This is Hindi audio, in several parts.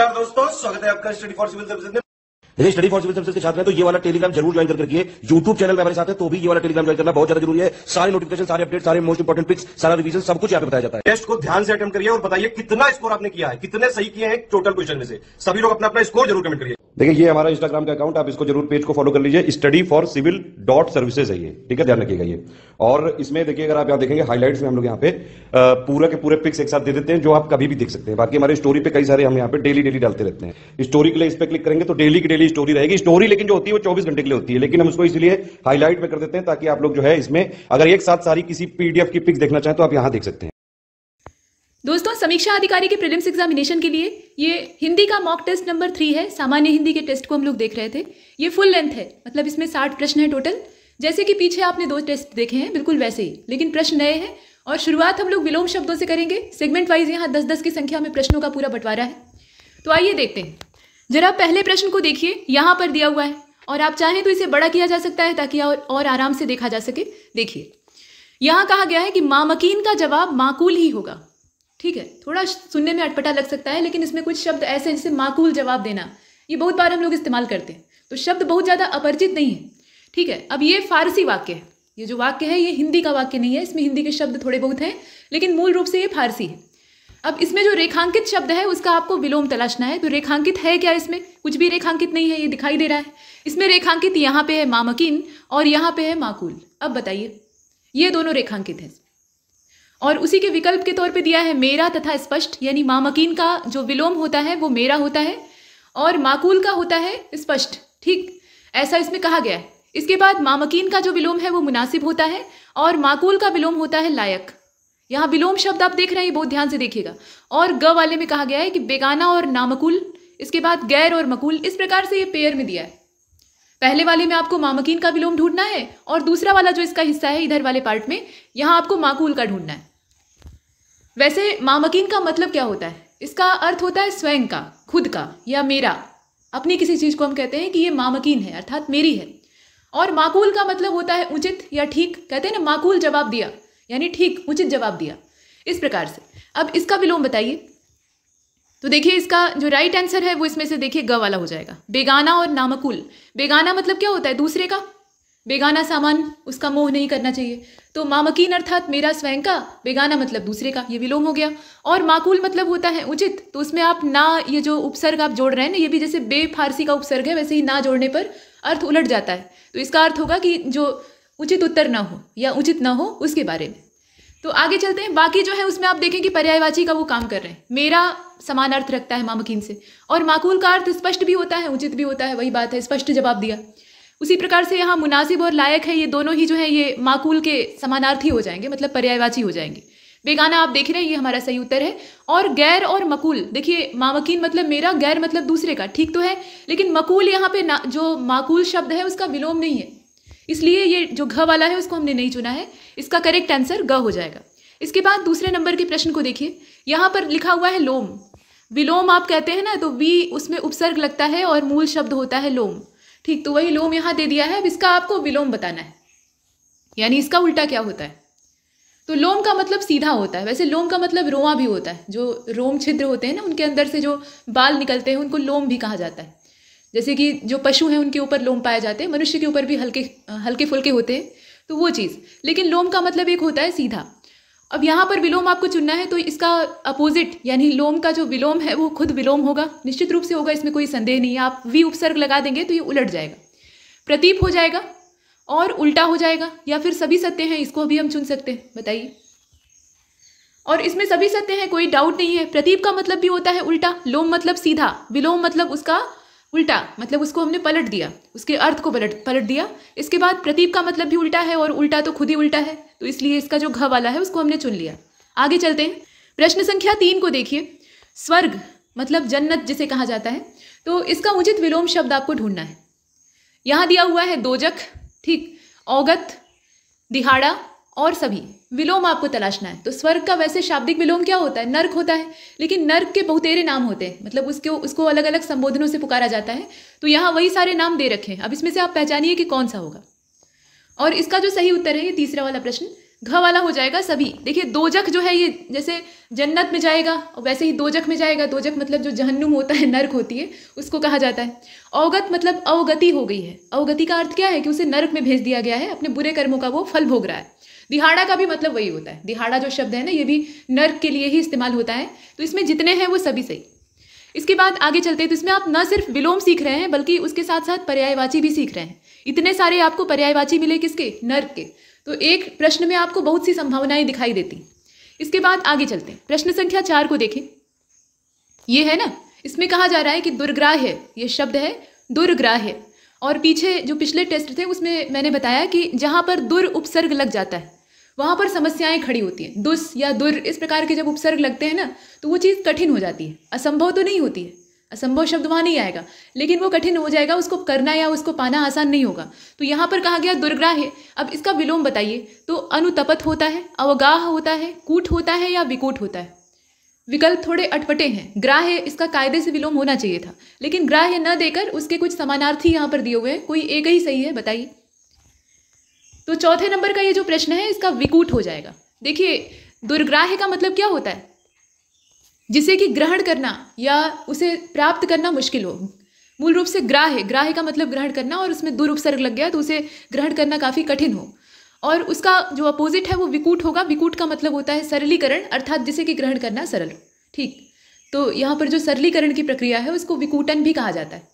नमस्कार दोस्तों स्वागत है आपका स्टडी फॉर सिविल सर्विस यदि स्टडी फॉर सिविल सर्विस के छात्र हैं तो ये वाला टेलीग्राम जरूर ज्वाइन करके रखिए यूट्यूब चैनल में हमारे साथ है तो भी ये वाला टेलीग्राम ज्वाइन करना बहुत ज्यादा जरूरी है सारे नोटिफिकेशन सारे अपडेट सारे मोस्ट इंपॉर्टेंट पिक्स सारा रिवीजन सब कुछ यहाँ पे बताया जाता है टेस्ट को ध्यान से अटेंड करिए और बताइए कितना स्कोर आपने किया है कितने सही किए हैं टोटल क्वेश्चन में से सभी लोग अपना अपना स्कोर जरूर कमेंट करिए देखिए ये हमारा इंस्टाग्राम का अकाउंट आप इसको जरूर पेज को फॉलो कर लीजिए study for civil dot services है ये ठीक है ध्यान रखिएगा ये और इसमें देखिए अगर आप यहाँ देखेंगे हाईलाइट्स में हम लोग यहाँ पे पूरे के पूरे पिक्स एक साथ दे देते हैं जो आप कभी भी देख सकते हैं बाकी हमारे स्टोरी पे कई सारे हम यहाँ पे डेली डेली डालते रहते हैं स्टोरी के लिए इस पर क्लिक करेंगे तो डेली की डेली स्टोरी रहेगी स्टोरी लेकिन जो होती है वो 24 घंटे के लिए होती है लेकिन हम उसको इसलिए हाईलाइट में कर देते हैं ताकि आप लोग जो है इसमें अगर एक साथ सारी किसी पीडीएफ की पिक्स देखना चाहें तो आप यहां देख सकते हैं दोस्तों समीक्षा अधिकारी के प्रीलिम्स एग्जामिनेशन के लिए ये हिंदी का मॉक टेस्ट नंबर थ्री है सामान्य हिंदी के टेस्ट को हम लोग देख रहे थे ये फुल लेंथ है मतलब इसमें साठ प्रश्न है टोटल जैसे कि पीछे आपने दो टेस्ट देखे हैं बिल्कुल वैसे ही लेकिन प्रश्न नए हैं और शुरुआत हम लोग विलोम शब्दों से करेंगे सेगमेंट वाइज यहाँ दस दस की संख्या में प्रश्नों का पूरा बंटवारा है तो आइए देखते हैं जरा पहले प्रश्न को देखिए यहाँ पर दिया हुआ है और आप चाहें तो इसे बड़ा किया जा सकता है ताकि और, और आराम से देखा जा सके देखिए यहाँ कहा गया है कि मामकीन का जवाब माकूल ही होगा ठीक है थोड़ा सुनने में अटपटा लग सकता है लेकिन इसमें कुछ शब्द ऐसे हैं जिसे माकूल जवाब देना ये बहुत बार हम लोग इस्तेमाल करते हैं तो शब्द बहुत ज़्यादा अपरिचित नहीं है ठीक है अब ये फारसी वाक्य है ये जो वाक्य है ये हिंदी का वाक्य नहीं है इसमें हिंदी के शब्द थोड़े बहुत हैं लेकिन मूल रूप से ये फारसी है अब इसमें जो रेखांकित शब्द है उसका आपको विलोम तलाशना है तो रेखांकित है क्या इसमें कुछ भी रेखांकित नहीं है ये दिखाई दे रहा है इसमें रेखांकित यहाँ पे है मामकिन और यहाँ पे है माकूल अब बताइए ये दोनों रेखांकित हैं और उसी के विकल्प के तौर पे दिया है मेरा तथा स्पष्ट यानी मामकीन का जो विलोम होता है वो मेरा होता है और माकूल का होता है स्पष्ट ठीक ऐसा इसमें कहा गया है इसके बाद मामकीन का जो विलोम है वो मुनासिब होता है और माकूल का विलोम होता है लायक यहाँ विलोम शब्द आप देख रहे हैं बहुत ध्यान से देखिएगा और ग वाले में कहा गया है कि बेगाना और नामकुल इसके बाद गैर और मकुल इस प्रकार से ये पेयर में दिया है पहले वाले में आपको मामकीन का विलोम ढूंढना है और दूसरा वाला जो इसका हिस्सा है इधर वाले पार्ट में यहाँ आपको माकूल का ढूंढना है वैसे मामकीन का मतलब क्या होता है इसका अर्थ होता है स्वयं का खुद का या मेरा अपनी किसी चीज़ को हम कहते हैं कि ये मामकीन है अर्थात मेरी है और माकूल का मतलब होता है उचित या ठीक कहते हैं ना माकूल जवाब दिया यानी ठीक उचित जवाब दिया इस प्रकार से अब इसका विलोम बताइए तो देखिए इसका जो राइट आंसर है वो इसमें से देखिए ग वाला हो जाएगा बेगाना और नामकुल बेगाना मतलब क्या होता है दूसरे का बेगाना सामान उसका मोह नहीं करना चाहिए तो मामकीन अर्थात मेरा स्वयं का बेगाना मतलब दूसरे का ये विलोम हो गया और माकूल मतलब होता है उचित तो उसमें आप ना ये जो उपसर्ग आप जोड़ रहे हैं ना ये भी जैसे बे फारसी का उपसर्ग है वैसे ही ना जोड़ने पर अर्थ उलट जाता है तो इसका अर्थ होगा कि जो उचित उत्तर न हो या उचित न हो उसके बारे में तो आगे चलते हैं बाकी जो है उसमें आप देखें कि पर्यायवाची का वो काम कर रहे हैं मेरा समान अर्थ रखता है मामकिन से और माकूल का अर्थ स्पष्ट भी होता है उचित भी होता है वही बात है स्पष्ट जवाब दिया उसी प्रकार से यहाँ मुनासिब और लायक है ये दोनों ही जो है ये माकूल के समानार्थी हो जाएंगे मतलब पर्यायवाची हो जाएंगे बेगाना आप देख रहे हैं ये हमारा सही उत्तर है और गैर और मकूल देखिए मामकिन मतलब मेरा गैर मतलब दूसरे का ठीक तो है लेकिन मकूल यहाँ पे ना जो माकूल शब्द है उसका विलोम नहीं है इसलिए ये जो घ वाला है उसको हमने नहीं चुना है इसका करेक्ट आंसर ग हो जाएगा इसके बाद दूसरे नंबर के प्रश्न को देखिए यहाँ पर लिखा हुआ है लोम विलोम आप कहते हैं ना तो वी उसमें उपसर्ग लगता है और मूल शब्द होता है लोम ठीक तो वही लोम यहाँ दे दिया है अब इसका आपको विलोम बताना है यानी इसका उल्टा क्या होता है तो लोम का मतलब सीधा होता है वैसे लोम का मतलब रोआ भी होता है जो रोम छिद्र होते हैं ना उनके अंदर से जो बाल निकलते हैं उनको लोम भी कहा जाता है जैसे कि जो पशु हैं उनके ऊपर लोम पाए जाते हैं मनुष्य के ऊपर भी हल्के हल्के फुल्के होते हैं तो वो चीज़ लेकिन लोम का मतलब एक होता है सीधा अब यहाँ पर विलोम आपको चुनना है तो इसका अपोजिट यानी लोम का जो विलोम है वो खुद विलोम होगा निश्चित रूप से होगा इसमें कोई संदेह नहीं है आप वी उपसर्ग लगा देंगे तो ये उलट जाएगा प्रतीप हो जाएगा और उल्टा हो जाएगा या फिर सभी सत्य हैं इसको भी हम चुन सकते हैं बताइए और इसमें सभी सत्य हैं कोई डाउट नहीं है प्रतीप का मतलब भी होता है उल्टा लोम मतलब सीधा विलोम मतलब उसका उल्टा मतलब उसको हमने पलट दिया उसके अर्थ को पलट पलट दिया इसके बाद प्रतीक का मतलब भी उल्टा है और उल्टा तो खुद ही उल्टा है तो इसलिए इसका जो घ वाला है उसको हमने चुन लिया आगे चलते हैं प्रश्न संख्या तीन को देखिए स्वर्ग मतलब जन्नत जिसे कहा जाता है तो इसका उचित विलोम शब्द आपको ढूंढना है यहाँ दिया हुआ है दोजक ठीक औगत दिहाड़ा और सभी विलोम आपको तलाशना है तो स्वर्ग का वैसे शाब्दिक विलोम क्या होता है नर्क होता है लेकिन नर्क के बहुतेरे नाम होते हैं मतलब उसके उसको अलग अलग संबोधनों से पुकारा जाता है तो यहाँ वही सारे नाम दे रखे हैं अब इसमें से आप पहचानिए कि कौन सा होगा और इसका जो सही उत्तर है ये तीसरा वाला प्रश्न घ वाला हो जाएगा सभी देखिए दोजक जो है ये जैसे जन्नत में जाएगा और वैसे ही दोजक में जाएगा दोजक मतलब जो जहन्नुम होता है नर्क होती है उसको कहा जाता है अवगत मतलब अवगति हो गई है अवगति का अर्थ क्या है कि उसे नर्क में भेज दिया गया है अपने बुरे कर्मों का वो फल भोग रहा है दिहाड़ा का भी मतलब वही होता है दिहाड़ा जो शब्द है ना ये भी नर्क के लिए ही इस्तेमाल होता है तो इसमें जितने हैं वो सभी सही इसके बाद आगे चलते हैं तो इसमें आप न सिर्फ विलोम सीख रहे हैं बल्कि उसके साथ साथ पर्यायवाची भी सीख रहे हैं इतने सारे आपको पर्यायवाची मिले किसके नर्क के तो एक प्रश्न में आपको बहुत सी संभावनाएं दिखाई देती इसके बाद आगे चलते हैं प्रश्न संख्या चार को देखें ये है ना इसमें कहा जा रहा है कि दुर्ग्राह्य ये शब्द है दुर्ग्राह्य और पीछे जो पिछले टेस्ट थे उसमें मैंने बताया कि जहाँ पर दुर उपसर्ग लग जाता है वहाँ पर समस्याएं खड़ी होती हैं दुस या दुर इस प्रकार के जब उपसर्ग लगते हैं ना तो वो चीज़ कठिन हो जाती है असंभव तो नहीं होती है असंभव शब्द वहाँ नहीं आएगा लेकिन वो कठिन हो जाएगा उसको करना या उसको पाना आसान नहीं होगा तो यहाँ पर कहा गया दुर्ग्राह है अब इसका विलोम बताइए तो अनुतपत होता है अवगाह होता है कूट होता है या विकूट होता है विकल्प थोड़े अटपटे हैं ग्राह है इसका कायदे से विलोम होना चाहिए था लेकिन ग्राह्य न देकर उसके कुछ समानार्थी यहाँ पर दिए हुए हैं कोई एक ही सही है बताइए तो चौथे नंबर का ये जो प्रश्न है इसका विकूट हो जाएगा देखिए दुर्ग्राह्य का मतलब क्या होता है जिसे कि ग्रहण करना या उसे प्राप्त करना मुश्किल हो मूल रूप से ग्राह्य ग्राह्य का मतलब ग्रहण करना और उसमें दुरुपसर्ग लग गया तो उसे ग्रहण करना काफ़ी कठिन हो और उसका जो अपोजिट है वो विकूट होगा विकूट का मतलब होता है सरलीकरण अर्थात जिसे कि ग्रहण करना सरल ठीक तो यहाँ पर जो सरलीकरण की प्रक्रिया है उसको विकूटन भी कहा जाता है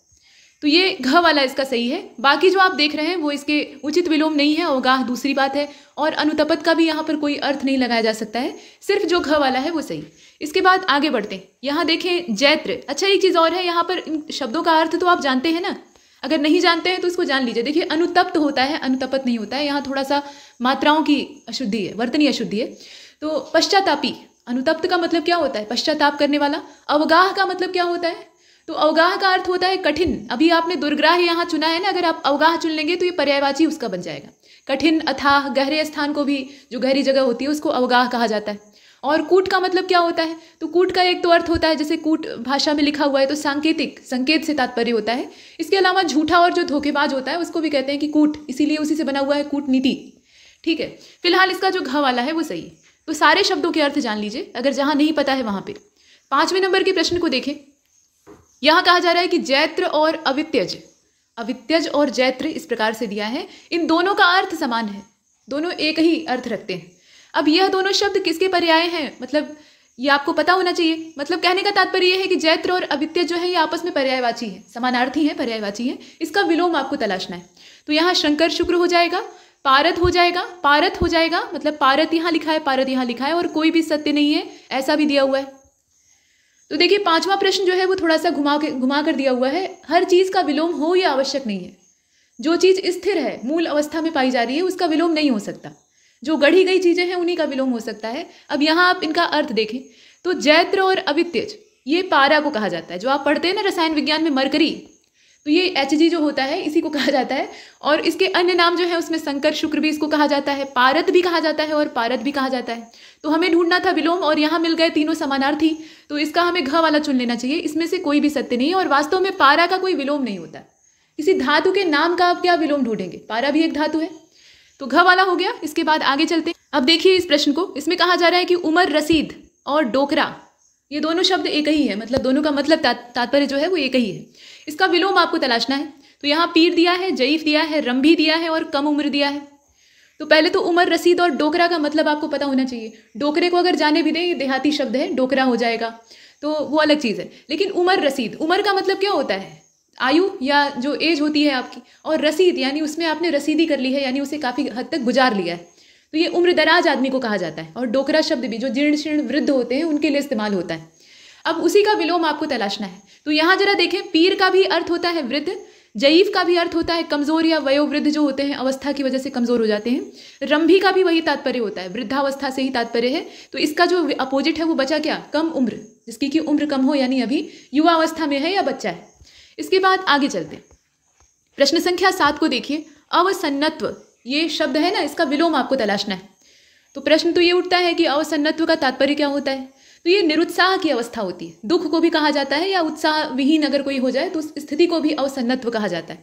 तो ये घ वाला इसका सही है बाकी जो आप देख रहे हैं वो इसके उचित विलोम नहीं है अवगाह दूसरी बात है और अनुतपत का भी यहाँ पर कोई अर्थ नहीं लगाया जा सकता है सिर्फ जो घ वाला है वो सही इसके बाद आगे बढ़ते हैं यहाँ देखें जैत्र अच्छा एक चीज़ और है यहाँ पर इन शब्दों का अर्थ तो आप जानते हैं ना अगर नहीं जानते हैं तो इसको जान लीजिए देखिए अनुतप्त होता है अनुतपत नहीं होता है यहाँ थोड़ा सा मात्राओं की अशुद्धि है वर्तनीय अशुद्धि है तो पश्चातापी अनुतप्त का मतलब क्या होता है पश्चाताप करने वाला अवगाह का मतलब क्या होता है तो अवगाह का अर्थ होता है कठिन अभी आपने दुर्ग्राह यहाँ चुना है ना अगर आप अवगाह चुन लेंगे तो ये पर्यायवाची उसका बन जाएगा कठिन अथाह गहरे स्थान को भी जो गहरी जगह होती है उसको अवगाह कहा जाता है और कूट का मतलब क्या होता है तो कूट का एक तो अर्थ होता है जैसे कूट भाषा में लिखा हुआ है तो सांकेतिक संकेत से तात्पर्य होता है इसके अलावा झूठा और जो धोखेबाज होता है उसको भी कहते हैं कि कूट इसीलिए उसी से बना हुआ है कूटनीति ठीक है फिलहाल इसका जो घ वाला है वो सही है तो सारे शब्दों के अर्थ जान लीजिए अगर जहाँ नहीं पता है वहाँ पर पाँचवें नंबर के प्रश्न को देखें यहाँ कहा जा रहा है कि जैत्र और अवित्यज अवित्यज और जैत्र इस प्रकार से दिया है इन दोनों का अर्थ समान है दोनों एक ही अर्थ रखते हैं अब यह दोनों शब्द किसके पर्याय हैं मतलब ये आपको पता होना चाहिए मतलब कहने का तात्पर्य यह है कि जैत्र और अवित्य जो है ये आपस में पर्यायवाची है समानार्थी है पर्यायवाची है इसका विलोम आपको तलाशना है तो यहाँ शंकर शुक्र हो जाएगा पारत हो जाएगा पारत हो जाएगा मतलब पारत यहाँ लिखा है पारत यहाँ लिखा है और कोई भी सत्य नहीं है ऐसा भी दिया हुआ है तो देखिए पांचवा प्रश्न जो है वो थोड़ा सा घुमा के घुमा कर दिया हुआ है हर चीज़ का विलोम हो या आवश्यक नहीं है जो चीज़ स्थिर है मूल अवस्था में पाई जा रही है उसका विलोम नहीं हो सकता जो गढ़ी गई चीज़ें हैं उन्हीं का विलोम हो सकता है अब यहाँ आप इनका अर्थ देखें तो जैत्र और अवित्यज ये पारा को कहा जाता है जो आप पढ़ते हैं ना रसायन विज्ञान में मरकरी तो ये एच जो होता है इसी को कहा जाता है और इसके अन्य नाम जो है उसमें संकर शुक्र भी इसको कहा जाता है पारत भी कहा जाता है और पारत भी कहा जाता है तो हमें ढूंढना था विलोम और यहाँ मिल गए तीनों समानार्थी तो इसका हमें घ वाला चुन लेना चाहिए इसमें से कोई भी सत्य नहीं है और वास्तव में पारा का कोई विलोम नहीं होता किसी धातु के नाम का आप क्या विलोम ढूंढेंगे पारा भी एक धातु है तो घ वाला हो गया इसके बाद आगे चलते अब देखिए इस प्रश्न को इसमें कहा जा रहा है कि उमर रसीद और डोकरा ये दोनों शब्द एक ही है मतलब दोनों का मतलब तात्पर्य जो है वो एक ही है इसका विलोम आपको तलाशना है तो यहाँ पीर दिया है जईफ दिया है रंभी दिया है और कम उम्र दिया है तो पहले तो उमर रसीद और डोकरा का मतलब आपको पता होना चाहिए डोकरे को अगर जाने भी दें ये देहाती शब्द है डोकरा हो जाएगा तो वो अलग चीज़ है लेकिन उमर रसीद उमर का मतलब क्या होता है आयु या जो एज होती है आपकी और रसीद यानी उसमें आपने रसीदी कर ली है यानी उसे काफ़ी हद तक गुजार लिया है तो ये उम्र दराज आदमी को कहा जाता है और डोकरा शब्द भी जो जीर्ण शीर्ण वृद्ध होते हैं उनके लिए इस्तेमाल होता है अब उसी का विलोम आपको तलाशना है तो यहाँ जरा देखें पीर का भी अर्थ होता है वृद्ध जयीफ का भी अर्थ होता है कमज़ोर या वयोवृद्ध जो होते हैं अवस्था की वजह से कमज़ोर हो जाते हैं रंभी का भी वही तात्पर्य होता है वृद्धावस्था से ही तात्पर्य है तो इसका जो अपोजिट है वो बचा क्या कम उम्र जिसकी कि उम्र कम हो यानी अभी युवा अवस्था में है या बच्चा है इसके बाद आगे चलते प्रश्न संख्या सात को देखिए अवसन्नत्व ये शब्द है ना इसका विलोम आपको तलाशना है तो प्रश्न तो ये उठता है कि अवसन्नत्व का तात्पर्य क्या होता है तो ये निरुत्साह की अवस्था होती है दुख को भी कहा जाता है या उत्साह विहीन अगर कोई हो जाए तो उस स्थिति को भी अवसन्नत्व कहा जाता है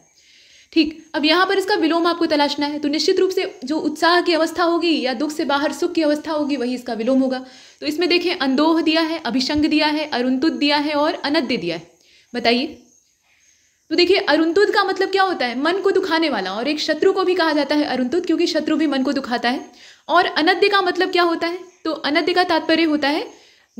ठीक अब यहाँ पर इसका विलोम आपको तलाशना है तो निश्चित रूप से जो उत्साह की अवस्था होगी या दुख से बाहर सुख की अवस्था होगी वही इसका विलोम होगा तो इसमें देखें अंदोह दिया है अभिशंग दिया है अरुंतुद दिया है और अनद्य दिया है बताइए तो देखिए अरुंतुद का मतलब क्या होता है मन को दुखाने वाला और एक शत्रु को भी कहा जाता है अरुंतुद क्योंकि शत्रु भी मन को दुखाता है और अनद्य का मतलब क्या होता है तो अनद्य का तात्पर्य होता है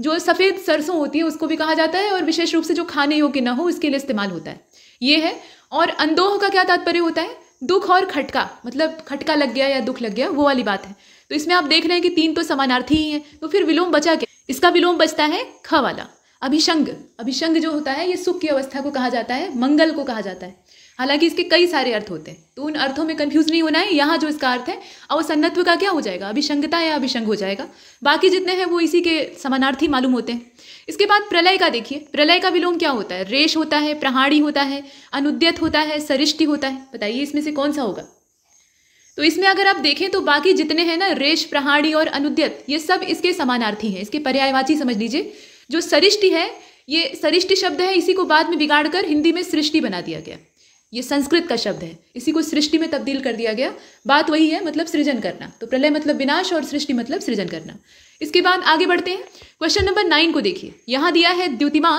जो सफ़ेद सरसों होती है उसको भी कहा जाता है और विशेष रूप से जो खाने योग्य ना हो उसके लिए इस्तेमाल होता है ये है और अंदोह का क्या तात्पर्य होता है दुख और खटका मतलब खटका लग गया या दुख लग गया वो वाली बात है तो इसमें आप देख रहे हैं कि तीन तो समानार्थी ही हैं तो फिर विलोम बचा क्या इसका विलोम बचता है ख वाला अभिशंग अभिशंग जो होता है ये सुख की अवस्था को कहा जाता है मंगल को कहा जाता है हालांकि इसके कई सारे अर्थ होते हैं तो उन अर्थों में कंफ्यूज नहीं होना है यहाँ जो इसका अर्थ है अवसन्नत्व का क्या हो जाएगा अभिशंगता या अभिशंग हो जाएगा बाकी जितने हैं वो इसी के समानार्थी मालूम होते हैं इसके बाद प्रलय का देखिए प्रलय का विलोम क्या होता है रेश होता है प्रहाणी होता है अनुद्यत होता है सरिष्टि होता है बताइए इसमें से कौन सा होगा तो इसमें अगर आप देखें तो बाकी जितने हैं ना रेश प्रहाणी और अनुद्यत ये सब इसके समानार्थी हैं इसके पर्यायवाची समझ लीजिए जो सरिष्टि है ये सरिष्टि शब्द है इसी को बाद में बिगाड़कर हिंदी में सृष्टि बना दिया गया ये संस्कृत का शब्द है इसी को सृष्टि में तब्दील कर दिया गया बात वही है मतलब सृजन करना तो प्रलय मतलब विनाश और सृष्टि मतलब सृजन करना इसके बाद आगे बढ़ते हैं क्वेश्चन नंबर नाइन को देखिए यहाँ दिया है द्युतिमा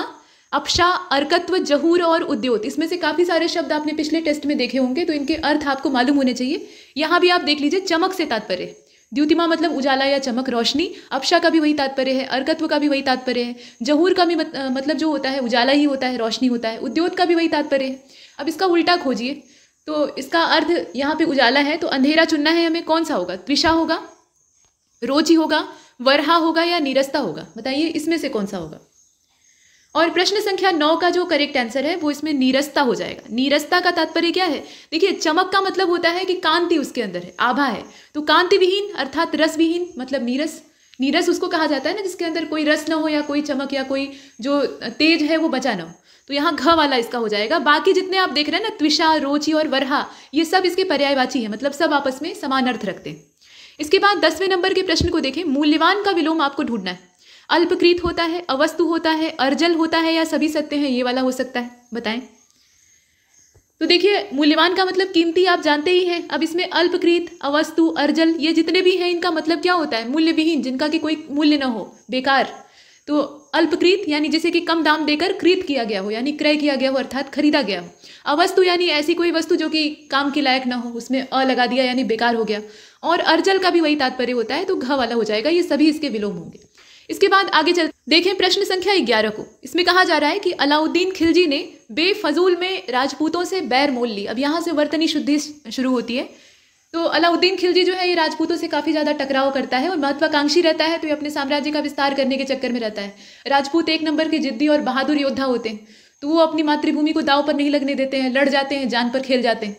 अपशा अर्कत्व जहूर और उद्योत इसमें से काफ़ी सारे शब्द आपने पिछले टेस्ट में देखे होंगे तो इनके अर्थ आपको मालूम होने चाहिए यहाँ भी आप देख लीजिए चमक से तात्पर्य द्युतिमा मतलब उजाला या चमक रोशनी अपशा का भी वही तात्पर्य है अर्कत्व का भी वही तात्पर्य है जहूर का भी मतलब जो होता है उजाला ही होता है रोशनी होता है उद्योग का भी वही तात्पर्य है अब इसका उल्टा खोजिए तो इसका अर्थ यहाँ पे उजाला है तो अंधेरा चुनना है हमें कौन सा होगा त्रिषा होगा रोची होगा वरहा होगा या निरस्ता होगा बताइए इसमें से कौन सा होगा और प्रश्न संख्या नौ का जो करेक्ट आंसर है वो इसमें निरस्ता हो जाएगा निरस्ता का तात्पर्य क्या है देखिए चमक का मतलब होता है कि कांति उसके अंदर है आभा है तो कांति विहीन अर्थात रस विहीन मतलब नीरस नीरस उसको कहा जाता है ना जिसके अंदर कोई रस ना हो या कोई चमक या कोई जो तेज है वो बचा ना हो तो यहाँ घ वाला इसका हो जाएगा बाकी जितने आप देख रहे हैं ना त्विषा रोची और वरहा ये सब इसके पर्यायवाची है मतलब सब आपस में समान अर्थ रखते हैं इसके बाद दसवें नंबर के प्रश्न को देखें मूल्यवान का विलोम आपको ढूंढना है अल्पकृत होता है अवस्तु होता है अर्जल होता है या सभी सत्य है ये वाला हो सकता है बताएं तो देखिए मूल्यवान का मतलब कीमती आप जानते ही हैं अब इसमें अल्पकृत अवस्तु अर्जल ये जितने भी हैं इनका मतलब क्या होता है मूल्यविहीन जिनका कि कोई मूल्य ना हो बेकार तो अल्पकृत यानी जैसे कि कम दाम देकर क्रीत किया गया हो यानी क्रय किया गया हो अर्थात खरीदा गया हो अवस्तु यानी ऐसी कोई वस्तु जो कि काम के लायक ना हो उसमें अ लगा दिया यानी बेकार हो गया और अर्जल का भी वही तात्पर्य होता है तो घ वाला हो जाएगा ये सभी इसके विलोम होंगे इसके बाद आगे चल देखें प्रश्न संख्या ग्यारह को इसमें कहा जा रहा है कि अलाउद्दीन खिलजी ने बेफजूल में राजपूतों से बैर मोल ली अब यहाँ से वर्तनी शुद्धि शुरू होती है तो अलाउद्दीन खिलजी जो है ये राजपूतों से काफ़ी ज़्यादा टकराव करता है और महत्वाकांक्षी रहता है तो ये अपने साम्राज्य का विस्तार करने के चक्कर में रहता है राजपूत एक नंबर के जिद्दी और बहादुर योद्धा होते हैं तो वो अपनी मातृभूमि को दाव पर नहीं लगने देते हैं लड़ जाते हैं जान पर खेल जाते हैं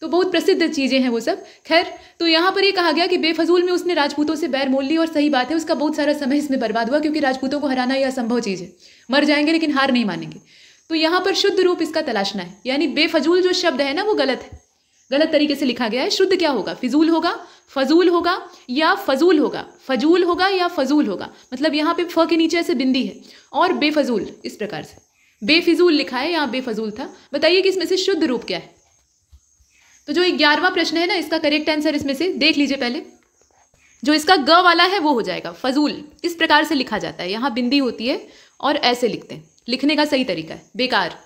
तो बहुत प्रसिद्ध चीज़ें हैं वो सब खैर तो यहाँ पर ये कहा गया कि बेफजूल में उसने राजपूतों से बैर मोल ली और सही बात है उसका बहुत सारा समय इसमें बर्बाद हुआ क्योंकि राजपूतों को हराना यह असंभव चीज़ है मर जाएंगे लेकिन हार नहीं मानेंगे तो यहाँ पर शुद्ध रूप इसका तलाशना है यानी बेफजूल जो शब्द है ना वो गलत है गलत तरीके से लिखा गया है शुद्ध क्या होगा फिजूल होगा फजूल होगा या फजूल होगा फजूल होगा या फजूल होगा मतलब यहाँ पे फ के नीचे ऐसे बिंदी है और बेफजूल इस प्रकार से बेफिजूल लिखा है यहाँ बेफजूल था बताइए कि इसमें से शुद्ध रूप क्या है तो जो ग्यारहवा प्रश्न है ना इसका करेक्ट आंसर इसमें से देख लीजिए पहले जो इसका ग वाला है वो हो जाएगा फजूल इस प्रकार से लिखा जाता है यहाँ बिंदी होती है और ऐसे लिखते हैं लिखने का सही तरीका है बेकार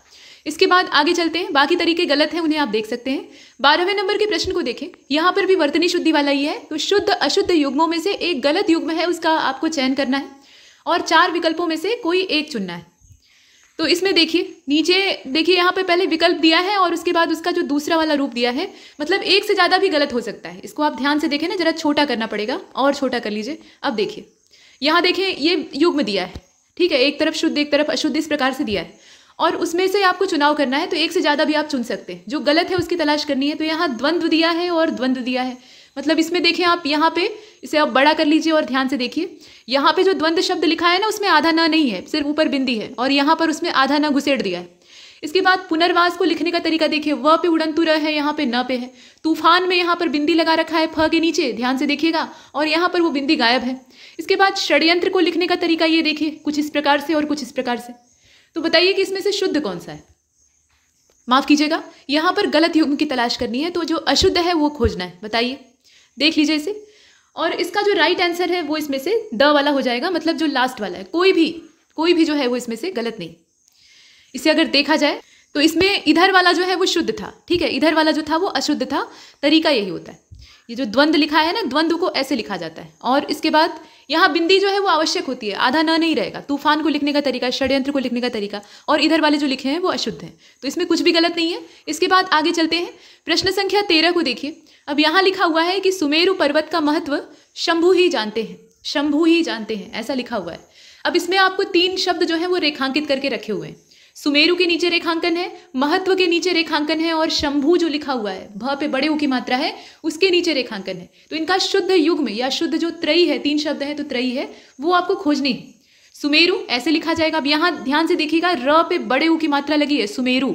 इसके बाद आगे चलते हैं बाकी तरीके गलत हैं उन्हें आप देख सकते हैं बारहवें नंबर के प्रश्न को देखें यहाँ पर भी वर्तनी शुद्धि वाला ही है तो शुद्ध अशुद्ध युग्मों में से एक गलत युग्म है उसका आपको चयन करना है और चार विकल्पों में से कोई एक चुनना है तो इसमें देखिए नीचे देखिए यहाँ पर पहले विकल्प दिया है और उसके बाद उसका जो दूसरा वाला रूप दिया है मतलब एक से ज़्यादा भी गलत हो सकता है इसको आप ध्यान से देखें ना ज़रा छोटा करना पड़ेगा और छोटा कर लीजिए अब देखिए यहाँ देखें ये युग्म दिया है ठीक है एक तरफ शुद्ध एक तरफ अशुद्ध इस प्रकार से दिया है और उसमें से आपको चुनाव करना है तो एक से ज़्यादा भी आप चुन सकते हैं जो गलत है उसकी तलाश करनी है तो यहाँ द्वंद्व दिया है और द्वंद्व दिया है मतलब इसमें देखिए आप यहाँ पे इसे आप बड़ा कर लीजिए और ध्यान से देखिए यहाँ पे जो द्वंद्व शब्द लिखा है ना उसमें आधा ना नहीं है सिर्फ ऊपर बिंदी है और यहाँ पर उसमें आधा ना घुसेड़ दिया है इसके बाद पुनर्वास को लिखने का तरीका देखिए व पे उड़न र है यहाँ पे न पे है तूफान में यहाँ पर बिंदी लगा रखा है फ के नीचे ध्यान से देखिएगा और यहाँ पर वो बिंदी गायब है इसके बाद षड्यंत्र को लिखने का तरीका ये देखिए कुछ इस प्रकार से और कुछ इस प्रकार से तो बताइए कि इसमें से शुद्ध कौन सा है माफ़ कीजिएगा यहां पर गलत युग्म की तलाश करनी है तो जो अशुद्ध है वो खोजना है बताइए देख लीजिए इसे और इसका जो राइट आंसर है वो इसमें से द वाला हो जाएगा मतलब जो लास्ट वाला है कोई भी कोई भी जो है वो इसमें से गलत नहीं इसे अगर देखा जाए तो इसमें इधर वाला जो है वो शुद्ध था ठीक है इधर वाला जो था वो अशुद्ध था तरीका यही होता है ये जो द्वंद लिखा है ना द्वंद्व को ऐसे लिखा जाता है और इसके बाद यहाँ बिंदी जो है वो आवश्यक होती है आधा न नहीं रहेगा तूफान को लिखने का तरीका षड्यंत्र को लिखने का तरीका और इधर वाले जो लिखे हैं वो अशुद्ध हैं तो इसमें कुछ भी गलत नहीं है इसके बाद आगे चलते हैं प्रश्न संख्या तेरह को देखिए अब यहाँ लिखा हुआ है कि सुमेरु पर्वत का महत्व शंभु ही जानते हैं शंभु ही जानते हैं ऐसा लिखा हुआ है अब इसमें आपको तीन शब्द जो है वो रेखांकित करके रखे हुए हैं सुमेरु के नीचे रेखांकन है महत्व के नीचे रेखांकन है और शंभु जो लिखा हुआ है भ पे बड़े ऊ की मात्रा है उसके नीचे रेखांकन है तो इनका शुद्ध युग में या शुद्ध जो त्रयी है तीन शब्द है तो त्रयी है वो आपको खोजनी है सुमेरु ऐसे लिखा जाएगा अब यहां ध्यान से देखिएगा र पे बड़े ऊ की मात्रा लगी है सुमेरु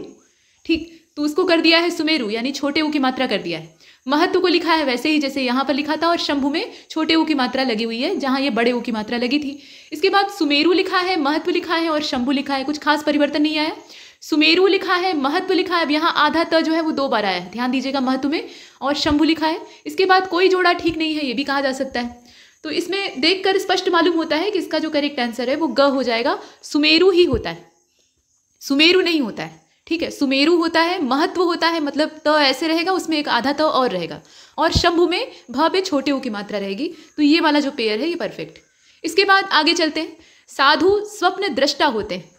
ठीक तो उसको कर दिया है सुमेरु यानी छोटे ऊ की मात्रा कर दिया है महत्व को लिखा है वैसे ही जैसे यहाँ पर लिखा था और शंभु में छोटे ऊ की मात्रा लगी हुई है जहाँ ये बड़े ऊ की मात्रा लगी थी इसके बाद सुमेरु लिखा है महत्व लिखा है और शंभु लिखा है कुछ खास परिवर्तन नहीं आया सुमेरु लिखा है महत्व लिखा है अब यहाँ आधा त जो है वो दो बार आया है ध्यान दीजिएगा महत्व में और शंभु लिखा है इसके बाद कोई जोड़ा ठीक नहीं है ये भी कहा जा सकता है तो इसमें देखकर स्पष्ट मालूम होता है कि इसका जो करेक्ट आंसर है वो ग हो जाएगा सुमेरु ही होता है सुमेरु नहीं होता है ठीक है सुमेरु होता है महत्व होता है मतलब त तो ऐसे रहेगा उसमें एक आधा त तो और रहेगा और शंभु में भ पे छोटे ऊ की मात्रा रहेगी तो ये वाला जो पेयर है ये परफेक्ट इसके बाद आगे चलते हैं साधु स्वप्न दृष्टा होते हैं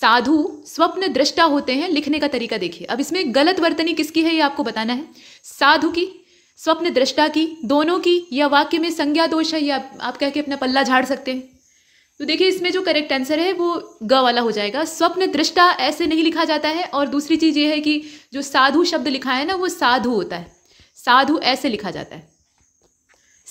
साधु स्वप्न दृष्टा होते हैं लिखने का तरीका देखिए अब इसमें गलत वर्तनी किसकी है ये आपको बताना है साधु की स्वप्न दृष्टा की दोनों की या वाक्य में संज्ञा दोष है या आप कह के अपना पल्ला झाड़ सकते हैं तो देखिए इसमें जो करेक्ट आंसर है वो ग वाला हो जाएगा स्वप्न दृष्टा ऐसे नहीं लिखा जाता है और दूसरी चीज़ ये है कि जो साधु शब्द लिखा है ना वो साधु होता है साधु ऐसे लिखा जाता है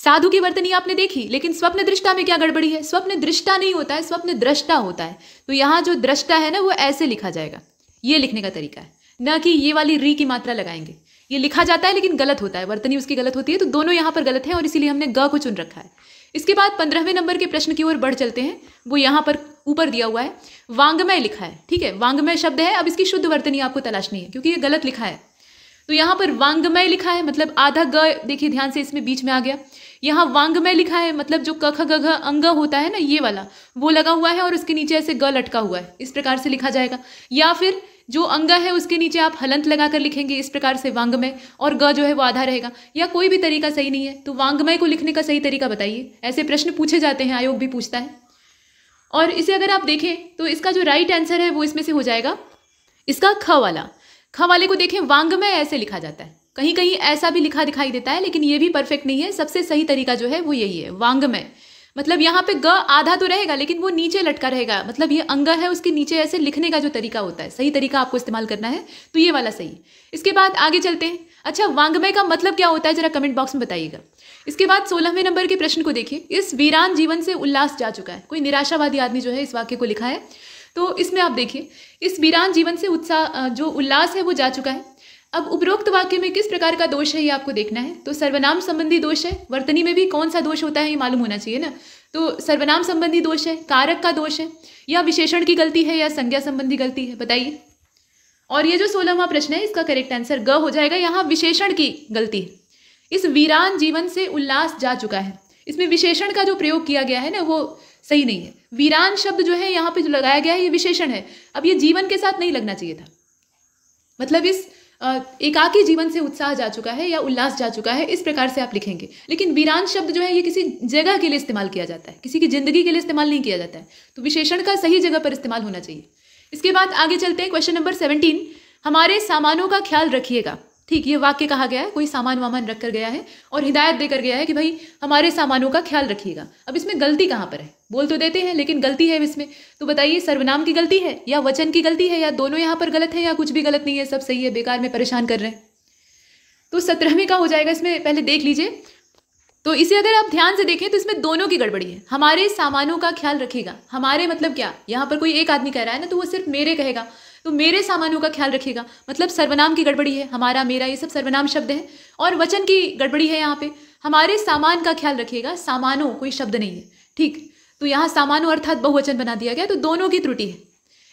साधु की वर्तनी आपने देखी लेकिन स्वप्न दृष्टा में क्या गड़बड़ी है स्वप्न दृष्टा नहीं होता है स्वप्न दृष्टा होता है तो यहाँ जो दृष्टा है ना वो ऐसे लिखा जाएगा ये लिखने का तरीका है न कि ये वाली री की मात्रा लगाएंगे ये लिखा जाता है लेकिन गलत होता है वर्तनी उसकी गलत होती है तो दोनों यहाँ पर गलत है और इसीलिए हमने ग को चुन रखा है इसके बाद पंद्रहवें नंबर के प्रश्न की ओर बढ़ चलते हैं वो यहाँ पर ऊपर दिया हुआ है वांगमय लिखा है ठीक है वांगमय शब्द है अब इसकी शुद्ध वर्तनी आपको तलाशनी है क्योंकि ये गलत लिखा है तो यहाँ पर वांगमय लिखा है मतलब आधा ग देखिए ध्यान से इसमें बीच में आ गया यहाँ वांगमय लिखा है मतलब जो कख गघ अंग होता है ना ये वाला वो लगा हुआ है और उसके नीचे ऐसे ग लटका हुआ है इस प्रकार से लिखा जाएगा या फिर जो अंग है उसके नीचे आप हलंत लगाकर लिखेंगे इस प्रकार से वांगमय और ग जो है वो आधा रहेगा या कोई भी तरीका सही नहीं है तो वांगमय को लिखने का सही तरीका बताइए ऐसे प्रश्न पूछे जाते हैं आयोग भी पूछता है और इसे अगर आप देखें तो इसका जो राइट आंसर है वो इसमें से हो जाएगा इसका ख वाला ख वाले को देखें वांगमय ऐसे लिखा जाता है कहीं कहीं ऐसा भी लिखा दिखाई देता है लेकिन ये भी परफेक्ट नहीं है सबसे सही तरीका जो है वो यही है वांगमय मतलब यहाँ पे ग आधा तो रहेगा लेकिन वो नीचे लटका रहेगा मतलब ये अंग है उसके नीचे ऐसे लिखने का जो तरीका होता है सही तरीका आपको इस्तेमाल करना है तो ये वाला सही इसके बाद आगे चलते हैं अच्छा वांग्मय का मतलब क्या होता है जरा कमेंट बॉक्स में बताइएगा इसके बाद सोलहवें नंबर के प्रश्न को देखिए इस वीरान जीवन से उल्लास जा चुका है कोई निराशावादी आदमी जो है इस वाक्य को लिखा है तो इसमें आप देखिए इस वीरान जीवन से उत्साह जो उल्लास है वो जा चुका है अब उपरोक्त वाक्य में किस प्रकार का दोष है ये आपको देखना है तो सर्वनाम संबंधी दोष है वर्तनी में भी कौन सा दोष होता है ये मालूम होना चाहिए ना तो सर्वनाम संबंधी दोष है कारक का दोष है या विशेषण की गलती है या संज्ञा संबंधी गलती है बताइए और ये जो सोलहवा प्रश्न है इसका करेक्ट आंसर ग हो जाएगा यहाँ विशेषण की गलती है इस वीरान जीवन से उल्लास जा चुका है इसमें विशेषण का जो प्रयोग किया गया है ना वो सही नहीं है वीरान शब्द जो है यहाँ पे जो लगाया गया है ये विशेषण है अब ये जीवन के साथ नहीं लगना चाहिए था मतलब इस एकाकी जीवन से उत्साह जा चुका है या उल्लास जा चुका है इस प्रकार से आप लिखेंगे लेकिन वीरान शब्द जो है ये किसी जगह के लिए इस्तेमाल किया जाता है किसी की ज़िंदगी के लिए इस्तेमाल नहीं किया जाता है तो विशेषण का सही जगह पर इस्तेमाल होना चाहिए इसके बाद आगे चलते हैं क्वेश्चन नंबर सेवनटीन हमारे सामानों का ख्याल रखिएगा ठीक ये वाक्य कहा गया है कोई सामान वामान रख कर गया है और हिदायत देकर गया है कि भाई हमारे सामानों का ख्याल रखिएगा अब इसमें गलती कहाँ पर है बोल तो देते हैं लेकिन गलती है इसमें तो बताइए सर्वनाम की गलती है या वचन की गलती है या दोनों यहाँ पर गलत है या कुछ भी गलत नहीं है सब सही है बेकार में परेशान कर रहे हैं तो सत्रहवीं का हो जाएगा इसमें पहले देख लीजिए तो इसे अगर आप ध्यान से देखें तो इसमें दोनों की गड़बड़ी है हमारे सामानों का ख्याल रखेगा हमारे मतलब क्या यहाँ पर कोई एक आदमी कह रहा है ना तो वो सिर्फ मेरे कहेगा तो मेरे सामानों का ख्याल रखिएगा मतलब सर्वनाम की गड़बड़ी है हमारा मेरा ये सब सर्वनाम शब्द है और वचन की गड़बड़ी है यहाँ पे हमारे सामान का ख्याल रखिएगा सामानों कोई शब्द नहीं है ठीक तो यहाँ सामानों अर्थात बहुवचन बना दिया गया तो दोनों की त्रुटि है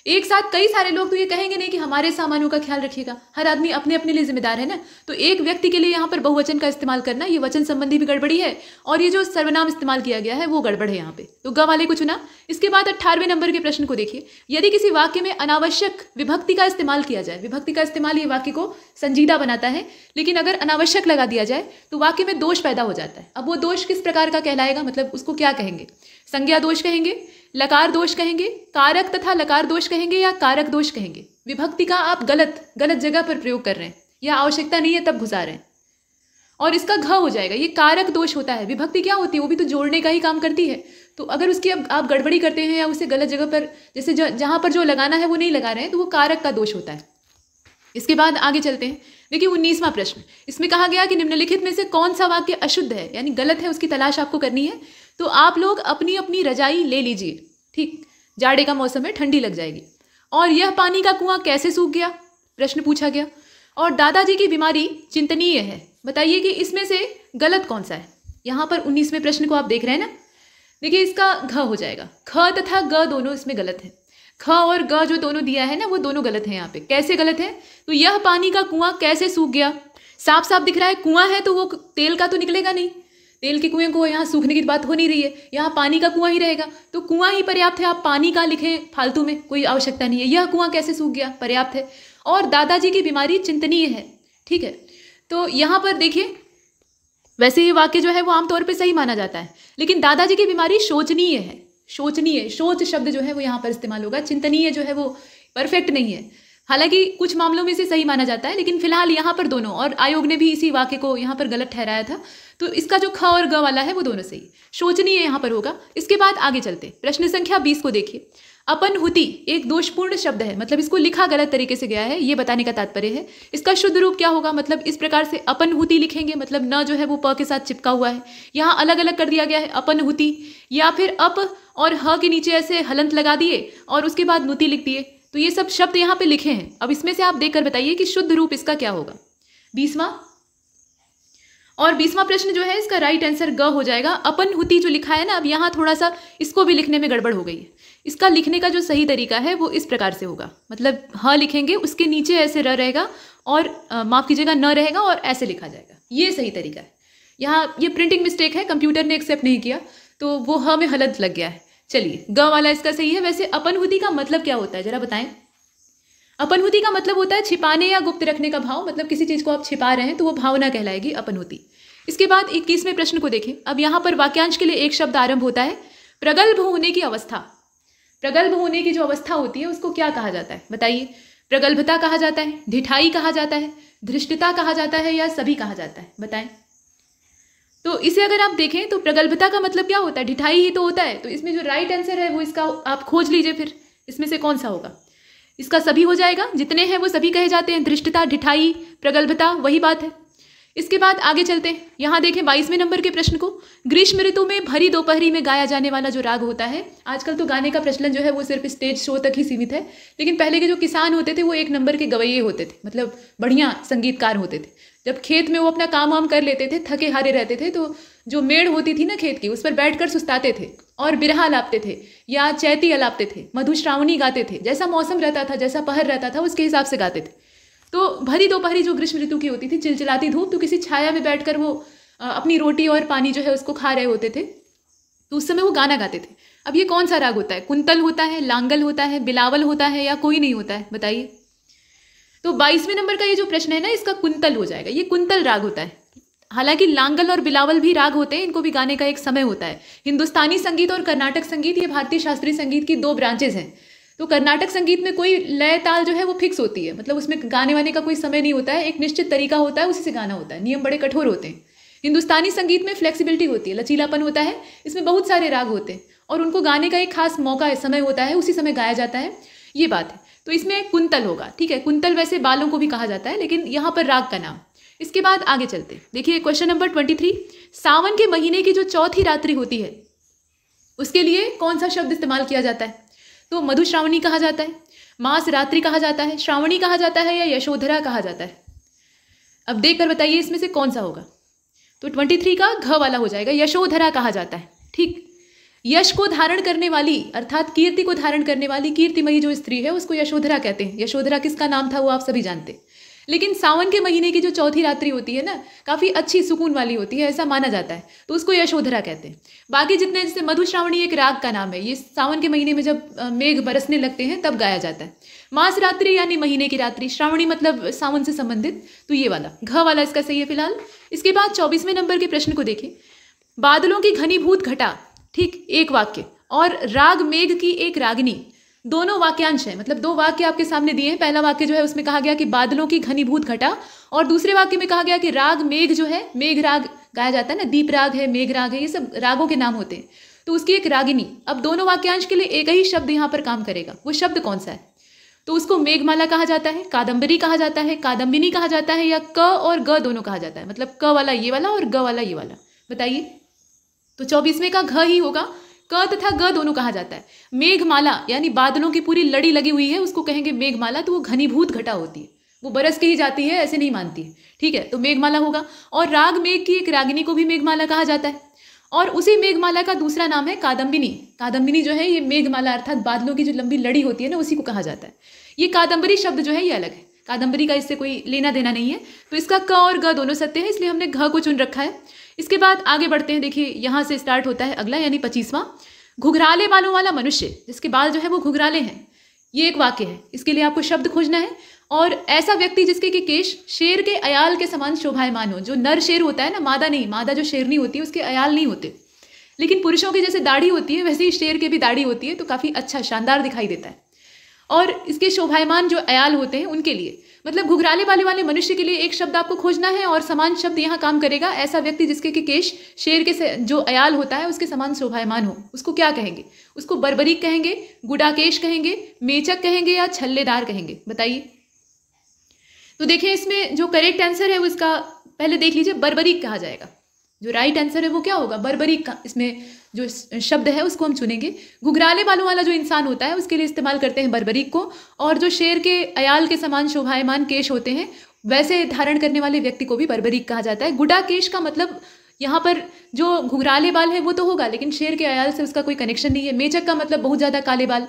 एक साथ कई सारे लोग तो ये कहेंगे नहीं कि हमारे सामानों का ख्याल रखिएगा हर आदमी अपने अपने लिए जिम्मेदार है ना तो एक व्यक्ति के लिए यहाँ पर बहुवचन का इस्तेमाल करना ये वचन संबंधी भी गड़बड़ी है और ये जो सर्वनाम इस्तेमाल किया गया है वो गड़बड़ है यहाँ पे तो ग वाले को चुना इसके बाद अट्ठारहवें नंबर के प्रश्न को देखिए यदि किसी वाक्य में अनावश्यक विभक्ति का इस्तेमाल किया जाए विभक्ति का इस्तेमाल ये वाक्य को संजीदा बनाता है लेकिन अगर अनावश्यक लगा दिया जाए तो वाक्य में दोष पैदा हो जाता है अब वो दोष किस प्रकार का कहलाएगा मतलब उसको क्या कहेंगे संज्ञा दोष कहेंगे लकार दोष कहेंगे कारक तथा लकार दोष कहेंगे या कारक दोष कहेंगे विभक्ति का आप गलत गलत जगह पर प्रयोग कर रहे हैं या आवश्यकता नहीं है तब घुसा रहे हैं और इसका घ हो जाएगा ये कारक दोष होता है विभक्ति क्या होती है वो भी तो जोड़ने का ही काम करती है तो अगर उसकी अब आप गड़बड़ी करते हैं या उसे गलत जगह पर जैसे जहाँ पर जो लगाना है वो नहीं लगा रहे हैं तो वो कारक का दोष होता है इसके बाद आगे चलते हैं देखिए उन्नीसवा प्रश्न इसमें कहा गया कि निम्नलिखित में से कौन सा वाक्य अशुद्ध है यानी गलत है उसकी तलाश आपको करनी है तो आप लोग अपनी अपनी रजाई ले लीजिए ठीक जाड़े का मौसम है ठंडी लग जाएगी और यह पानी का कुआं कैसे सूख गया प्रश्न पूछा गया और दादाजी की बीमारी चिंतनीय है बताइए कि इसमें से गलत कौन सा है यहाँ पर उन्नीसवें प्रश्न को आप देख रहे हैं ना देखिए इसका घ हो जाएगा ख तथा ग दोनों इसमें गलत है ख और ग जो दोनों दिया है ना वो दोनों गलत है यहाँ पे कैसे गलत है तो यह पानी का कुआं कैसे सूख गया साफ साफ दिख रहा है कुआं है तो वो तेल का तो निकलेगा नहीं तेल के कुएं को यहाँ सूखने की बात हो नहीं रही है यहाँ पानी का कुआं ही रहेगा तो कुआं ही पर्याप्त है आप पानी का लिखें फालतू में कोई आवश्यकता नहीं है यह कुआं कैसे सूख गया पर्याप्त है और दादाजी की बीमारी चिंतनीय है ठीक है तो यहाँ पर देखिए वैसे ये वाक्य जो है वो आमतौर पर सही माना जाता है लेकिन दादाजी की बीमारी शोचनीय है शोचनीय शोच शब्द जो है वो यहाँ पर इस्तेमाल होगा चिंतनीय जो है वो परफेक्ट नहीं है हालांकि कुछ मामलों में इसे सही माना जाता है लेकिन फिलहाल यहाँ पर दोनों और आयोग ने भी इसी वाक्य को यहाँ पर गलत ठहराया था तो इसका जो ख और ग वाला है वो दोनों सही शोचनीय यहाँ पर होगा इसके बाद आगे चलते प्रश्न संख्या बीस को देखिए अपन एक दोषपूर्ण शब्द है मतलब इसको लिखा गलत तरीके से गया है ये बताने का तात्पर्य है इसका शुद्ध रूप क्या होगा मतलब इस प्रकार से अपन लिखेंगे मतलब न जो है वो प के साथ चिपका हुआ है यहाँ अलग अलग कर दिया गया है अपन या फिर अप और ह के नीचे ऐसे हलंत लगा दिए और उसके बाद नुति लिख दिए तो ये सब शब्द यहाँ पे लिखे हैं अब इसमें से आप देखकर बताइए कि शुद्ध रूप इसका क्या होगा बीसवा और बीसवा प्रश्न जो है इसका राइट आंसर ग हो जाएगा अपन हुती जो लिखा है ना अब यहाँ थोड़ा सा इसको भी लिखने में गड़बड़ हो गई है इसका लिखने का जो सही तरीका है वो इस प्रकार से होगा मतलब ह लिखेंगे उसके नीचे ऐसे र रहेगा और माफ़ कीजिएगा न रहेगा और ऐसे लिखा जाएगा ये सही तरीका है यहाँ ये प्रिंटिंग मिस्टेक है कंप्यूटर ने एक्सेप्ट नहीं किया तो वो ह में हलत लग गया है चलिए ग वाला इसका सही है वैसे अपन हुति का मतलब क्या होता है ज़रा बताएं अपनहुति का मतलब होता है छिपाने या गुप्त रखने का भाव मतलब किसी चीज़ को आप छिपा रहे हैं तो वो भावना कहलाएगी अपनहुति इसके बाद इक्कीसवें प्रश्न को देखें अब यहां पर वाक्यांश के लिए एक शब्द आरंभ होता है प्रगल्भ होने की अवस्था प्रगल्भ होने की जो अवस्था होती है उसको क्या कहा जाता है बताइए प्रगल्भता कहा जाता है ढिठाई कहा जाता है धृष्टता कहा जाता है या सभी कहा जाता है बताएं तो इसे अगर आप देखें तो प्रगल्भता का मतलब क्या होता है ढिठाई ही तो होता है तो इसमें जो राइट आंसर है वो इसका आप खोज लीजिए फिर इसमें से कौन सा होगा इसका सभी हो जाएगा जितने हैं वो सभी कहे जाते हैं धृष्टता ढिठाई प्रगल्भता वही बात है इसके बाद आगे चलते हैं यहाँ देखें बाईसवें नंबर के प्रश्न को ग्रीष्म ऋतु में भरी दोपहरी में गाया जाने वाला जो राग होता है आजकल तो गाने का प्रचलन जो है वो सिर्फ स्टेज शो तक ही सीमित है लेकिन पहले के जो किसान होते थे वो एक नंबर के गवैये होते थे मतलब बढ़िया संगीतकार होते थे जब खेत में वो अपना काम वाम कर लेते थे थके हारे रहते थे तो जो मेड़ होती थी ना खेत की उस पर बैठकर सुस्ताते थे और बिरहा लापते थे या चैती अलापते थे मधुश्रावणी गाते थे जैसा मौसम रहता था जैसा पहर रहता था उसके हिसाब से गाते थे तो भरी दोपहरी जो ग्रीष्म ऋतु की होती थी चिलचिलाती धूप तो किसी छाया में बैठकर वो अपनी रोटी और पानी जो है उसको खा रहे होते थे तो उस समय वो गाना गाते थे अब ये कौन सा राग होता है कुंतल होता है लांगल होता है बिलावल होता है या कोई नहीं होता है बताइए तो बाईसवें नंबर का ये जो प्रश्न है ना इसका कुंतल हो जाएगा ये कुंतल राग होता है हालांकि लांगल और बिलावल भी राग होते हैं इनको भी गाने का एक समय होता है हिंदुस्तानी संगीत और कर्नाटक संगीत ये भारतीय शास्त्रीय संगीत की दो ब्रांचेज हैं तो कर्नाटक संगीत में कोई लय ताल जो है वो फिक्स होती है मतलब उसमें गाने वाने का कोई समय नहीं होता है एक निश्चित तरीका होता है उसी से गाना होता है नियम बड़े कठोर होते हैं हिंदुस्तानी संगीत में फ्लेक्सिबिलिटी होती है लचीलापन होता है इसमें बहुत सारे राग होते हैं और उनको गाने का एक खास मौका है समय होता है उसी समय गाया जाता है ये बात है तो इसमें कुंतल होगा ठीक है कुंतल वैसे बालों को भी कहा जाता है लेकिन यहाँ पर राग का नाम इसके बाद आगे चलते देखिए क्वेश्चन नंबर ट्वेंटी थ्री सावन के महीने की जो चौथी रात्रि होती है उसके लिए कौन सा शब्द इस्तेमाल किया जाता है तो मधुश्रावणी कहा जाता है मास रात्रि कहा जाता है श्रावणी कहा जाता है या यशोधरा कहा जाता है अब देख कर बताइए इसमें से कौन सा होगा तो ट्वेंटी थ्री का घ वाला हो जाएगा यशोधरा कहा जाता है ठीक यश को धारण करने वाली अर्थात कीर्ति को धारण करने वाली कीर्तिमयी जो स्त्री है उसको यशोधरा कहते हैं यशोधरा किसका नाम था वो आप सभी जानते हैं लेकिन सावन के महीने की जो चौथी रात्रि होती है ना काफ़ी अच्छी सुकून वाली होती है ऐसा माना जाता है तो उसको यशोधरा कहते हैं बाकी जितने जैसे मधुश्रावणी एक राग का नाम है ये सावन के महीने में जब मेघ बरसने लगते हैं तब गाया जाता है मास रात्रि यानी महीने की रात्रि श्रावणी मतलब सावन से संबंधित तो ये वाला घ वाला इसका सही है फिलहाल इसके बाद चौबीसवें नंबर के प्रश्न को देखें बादलों की घनीभूत घटा ठीक एक वाक्य और राग मेघ की एक रागिनी दोनों वाक्यांश हैं मतलब दो वाक्य आपके सामने दिए हैं पहला वाक्य जो है उसमें कहा गया कि बादलों की घनीभूत घटा और दूसरे वाक्य में कहा गया कि राग मेघ जो है मेघ राग गाया जाता है ना दीप राग है मेघ राग है ये सब रागों के नाम होते हैं तो उसकी एक रागिनी अब दोनों वाक्यांश के लिए एक ही शब्द यहाँ पर काम करेगा वो शब्द कौन सा है तो उसको मेघमाला कहा जाता है कादम्बरी कहा जाता है कादम्बिनी कहा जाता है या क और ग दोनों कहा जाता है मतलब क वाला ये वाला और ग वाला ये वाला बताइए तो चौबीसवें का घ ही होगा क तथा ग दोनों कहा जाता है मेघमाला यानी बादलों की पूरी लड़ी लगी हुई है उसको कहेंगे मेघमाला तो वो घनीभूत घटा होती है वो बरस के ही जाती है ऐसे नहीं मानती है ठीक है तो मेघमाला होगा और राग मेघ की एक रागिनी को भी मेघमाला कहा जाता है और उसी मेघमाला का दूसरा नाम है कादम्बिनी कादम्बिनी जो है ये मेघमाला अर्थात बादलों की जो लंबी लड़ी होती है ना उसी को कहा जाता है ये कादम्बरी शब्द जो है ये अलग है कादम्बरी का इससे कोई लेना देना नहीं है तो इसका क और ग दोनों सत्य है इसलिए हमने घ को चुन रखा है इसके बाद आगे बढ़ते हैं देखिए यहाँ से स्टार्ट होता है अगला यानी पच्चीसवां घुघराले बालों वाला मनुष्य जिसके बाल जो है वो घुघराले हैं ये एक वाक्य है इसके लिए आपको शब्द खोजना है और ऐसा व्यक्ति जिसके कि केश शेर के अयाल के समान शोभायमान हो जो नर शेर होता है ना मादा नहीं मादा जो शेरनी होती है उसके अयाल नहीं होते लेकिन पुरुषों की जैसे दाढ़ी होती है वैसे ही शेर के भी दाढ़ी होती है तो काफ़ी अच्छा शानदार दिखाई देता है और इसके शोभायमान जो अयाल होते हैं उनके लिए मतलब घुघराले वाले वाले मनुष्य के लिए एक शब्द आपको खोजना है और समान शब्द यहाँ काम करेगा ऐसा व्यक्ति जिसके कि केश शेर के जो अयाल होता है उसके समान शोभायमान हो उसको क्या कहेंगे उसको बर्बरीक कहेंगे गुडाकेश कहेंगे मेचक कहेंगे या छल्लेदार कहेंगे बताइए तो देखें इसमें जो करेक्ट आंसर है उसका पहले देख लीजिए बर्बरीक कहा जाएगा जो राइट आंसर है वो क्या होगा बर्बरी का इसमें जो शब्द है उसको हम चुनेंगे घुघराले बालों वाला जो इंसान होता है उसके लिए इस्तेमाल करते हैं बर्बरीक को और जो शेर के अयाल के समान शोभायमान केश होते हैं वैसे धारण करने वाले व्यक्ति को भी बर्बरीक कहा जाता है गुडा केश का मतलब यहाँ पर जो घुघराले बाल है वो तो होगा लेकिन शेर के अयाल से उसका कोई कनेक्शन नहीं है मेचक का मतलब बहुत ज़्यादा काले बाल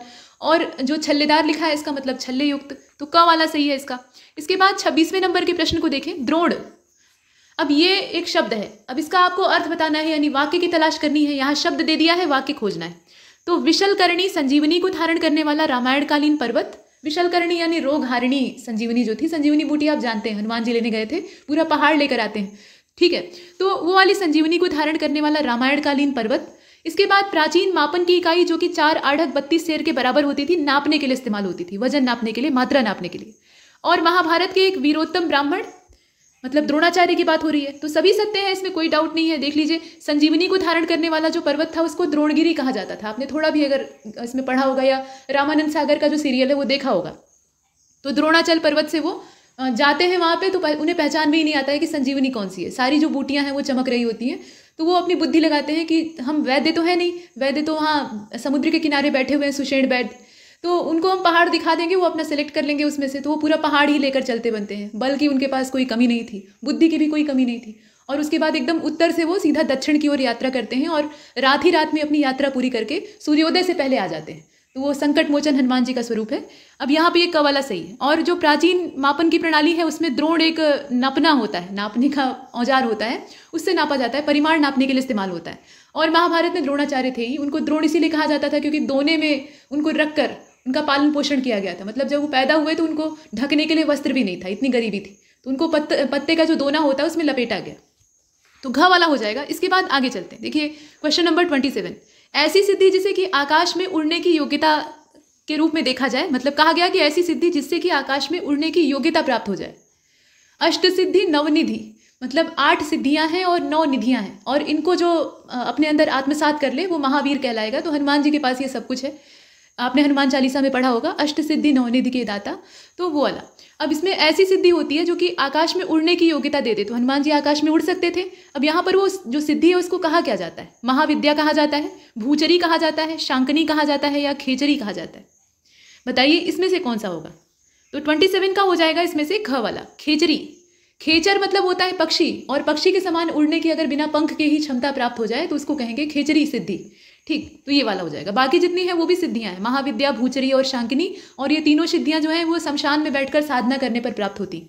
और जो छल्लेदार लिखा है इसका मतलब छल्ले युक्त तो क वाला सही है इसका इसके बाद छब्बीसवें नंबर के प्रश्न को देखें द्रोण अब ये एक शब्द है अब इसका आपको अर्थ बताना है यानी वाक्य की तलाश करनी है यहाँ शब्द दे दिया है वाक्य खोजना है तो विशलकर्णी संजीवनी को धारण करने वाला रामायणकालीन पर्वत विशलकर्णी यानी रोगहारिणी संजीवनी जो थी संजीवनी बूटी आप जानते हैं हनुमान जी लेने गए थे पूरा पहाड़ लेकर आते हैं ठीक है तो वो वाली संजीवनी को धारण करने वाला रामायणकालीन पर्वत इसके बाद प्राचीन मापन की इकाई जो कि चार आढ़क बत्तीस शेर के बराबर होती थी नापने के लिए इस्तेमाल होती थी वजन नापने के लिए मात्रा नापने के लिए और महाभारत के एक वीरोत्तम ब्राह्मण मतलब द्रोणाचार्य की बात हो रही है तो सभी सत्य है इसमें कोई डाउट नहीं है देख लीजिए संजीवनी को धारण करने वाला जो पर्वत था उसको द्रोणगिरी कहा जाता था आपने थोड़ा भी अगर इसमें पढ़ा होगा या रामानंद सागर का जो सीरियल है वो देखा होगा तो द्रोणाचल पर्वत से वो जाते हैं वहाँ पे तो उन्हें पहचान में ही नहीं आता है कि संजीवनी कौन सी है सारी जो बूटियाँ हैं वो चमक रही होती हैं तो वो अपनी बुद्धि लगाते हैं कि हम वैद्य तो है नहीं वैद्य तो वहाँ समुद्र के किनारे बैठे हुए हैं सुषेण बैठ तो उनको हम पहाड़ दिखा देंगे वो अपना सेलेक्ट कर लेंगे उसमें से तो वो पूरा पहाड़ ही लेकर चलते बनते हैं बल्कि उनके पास कोई कमी नहीं थी बुद्धि की भी कोई कमी नहीं थी और उसके बाद एकदम उत्तर से वो सीधा दक्षिण की ओर यात्रा करते हैं और रात ही रात में अपनी यात्रा पूरी करके सूर्योदय से पहले आ जाते हैं तो वो संकट मोचन हनुमान जी का स्वरूप है अब यहाँ पे एक कवाला सही है और जो प्राचीन मापन की प्रणाली है उसमें द्रोण एक नापना होता है नापने का औजार होता है उससे नापा जाता है परिमाण नापने के लिए इस्तेमाल होता है और महाभारत में द्रोणाचार्य थे ही उनको द्रोण इसीलिए कहा जाता था क्योंकि दोने में उनको रख कर उनका पालन पोषण किया गया था मतलब जब वो पैदा हुए तो उनको ढकने के लिए वस्त्र भी नहीं था इतनी गरीबी थी तो उनको पत, पत्ते का जो दोना होता है उसमें लपेटा गया तो घ वाला हो जाएगा इसके बाद आगे चलते हैं देखिए क्वेश्चन नंबर ट्वेंटी सेवन ऐसी सिद्धि जिसे कि आकाश में उड़ने की योग्यता के रूप में देखा जाए मतलब कहा गया कि ऐसी सिद्धि जिससे कि आकाश में उड़ने की योग्यता प्राप्त हो जाए अष्ट सिद्धि नवनिधि मतलब आठ सिद्धियां हैं और नौ निधियां हैं और इनको जो अपने अंदर आत्मसात कर ले वो महावीर कहलाएगा तो हनुमान जी के पास ये सब कुछ है आपने हनुमान चालीसा में पढ़ा होगा अष्ट सिद्धि नवनिधि के दाता तो वो वाला अब इसमें ऐसी सिद्धि होती है जो कि आकाश में उड़ने की योग्यता दे देती तो हनुमान जी आकाश में उड़ सकते थे अब यहाँ पर वो जो सिद्धि है उसको कहा क्या जाता है महाविद्या कहा जाता है भूचरी कहा जाता है शांकनी कहा जाता है या खेचरी कहा जाता है बताइए इसमें से कौन सा होगा तो ट्वेंटी सेवन का हो जाएगा इसमें से घ वाला खेचरी खेचर मतलब होता है पक्षी और पक्षी के समान उड़ने की अगर बिना पंख के ही क्षमता प्राप्त हो जाए तो उसको कहेंगे खेचरी सिद्धि ठीक तो ये वाला हो जाएगा बाकी जितनी है वो भी सिद्धियाँ हैं महाविद्या भूचरी और शांकिनी और ये तीनों सिद्धियाँ जो हैं वो शमशान में बैठकर साधना करने पर प्राप्त होती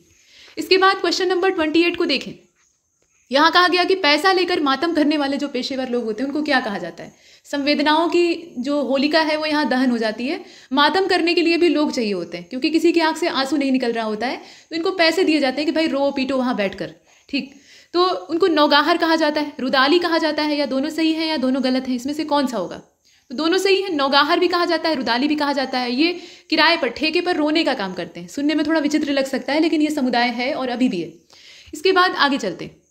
इसके बाद क्वेश्चन नंबर ट्वेंटी एट को देखें यहाँ कहा गया कि पैसा लेकर मातम करने वाले जो पेशेवर लोग होते हैं उनको क्या कहा जाता है संवेदनाओं की जो होलिका है वो यहाँ दहन हो जाती है मातम करने के लिए भी लोग चाहिए होते हैं क्योंकि किसी की आंख से आंसू नहीं निकल रहा होता है तो इनको पैसे दिए जाते हैं कि भाई रो पीटो वहाँ बैठ ठीक तो उनको नौगाहर कहा जाता है रुदाली कहा जाता है या दोनों सही है या दोनों गलत है इसमें से कौन सा होगा तो दोनों सही है नौगाहर भी कहा जाता है रुदाली भी कहा जाता है ये किराए पर ठेके पर रोने का काम करते हैं सुनने में थोड़ा विचित्र लग सकता है लेकिन ये समुदाय है और अभी भी है इसके बाद आगे चलते हैं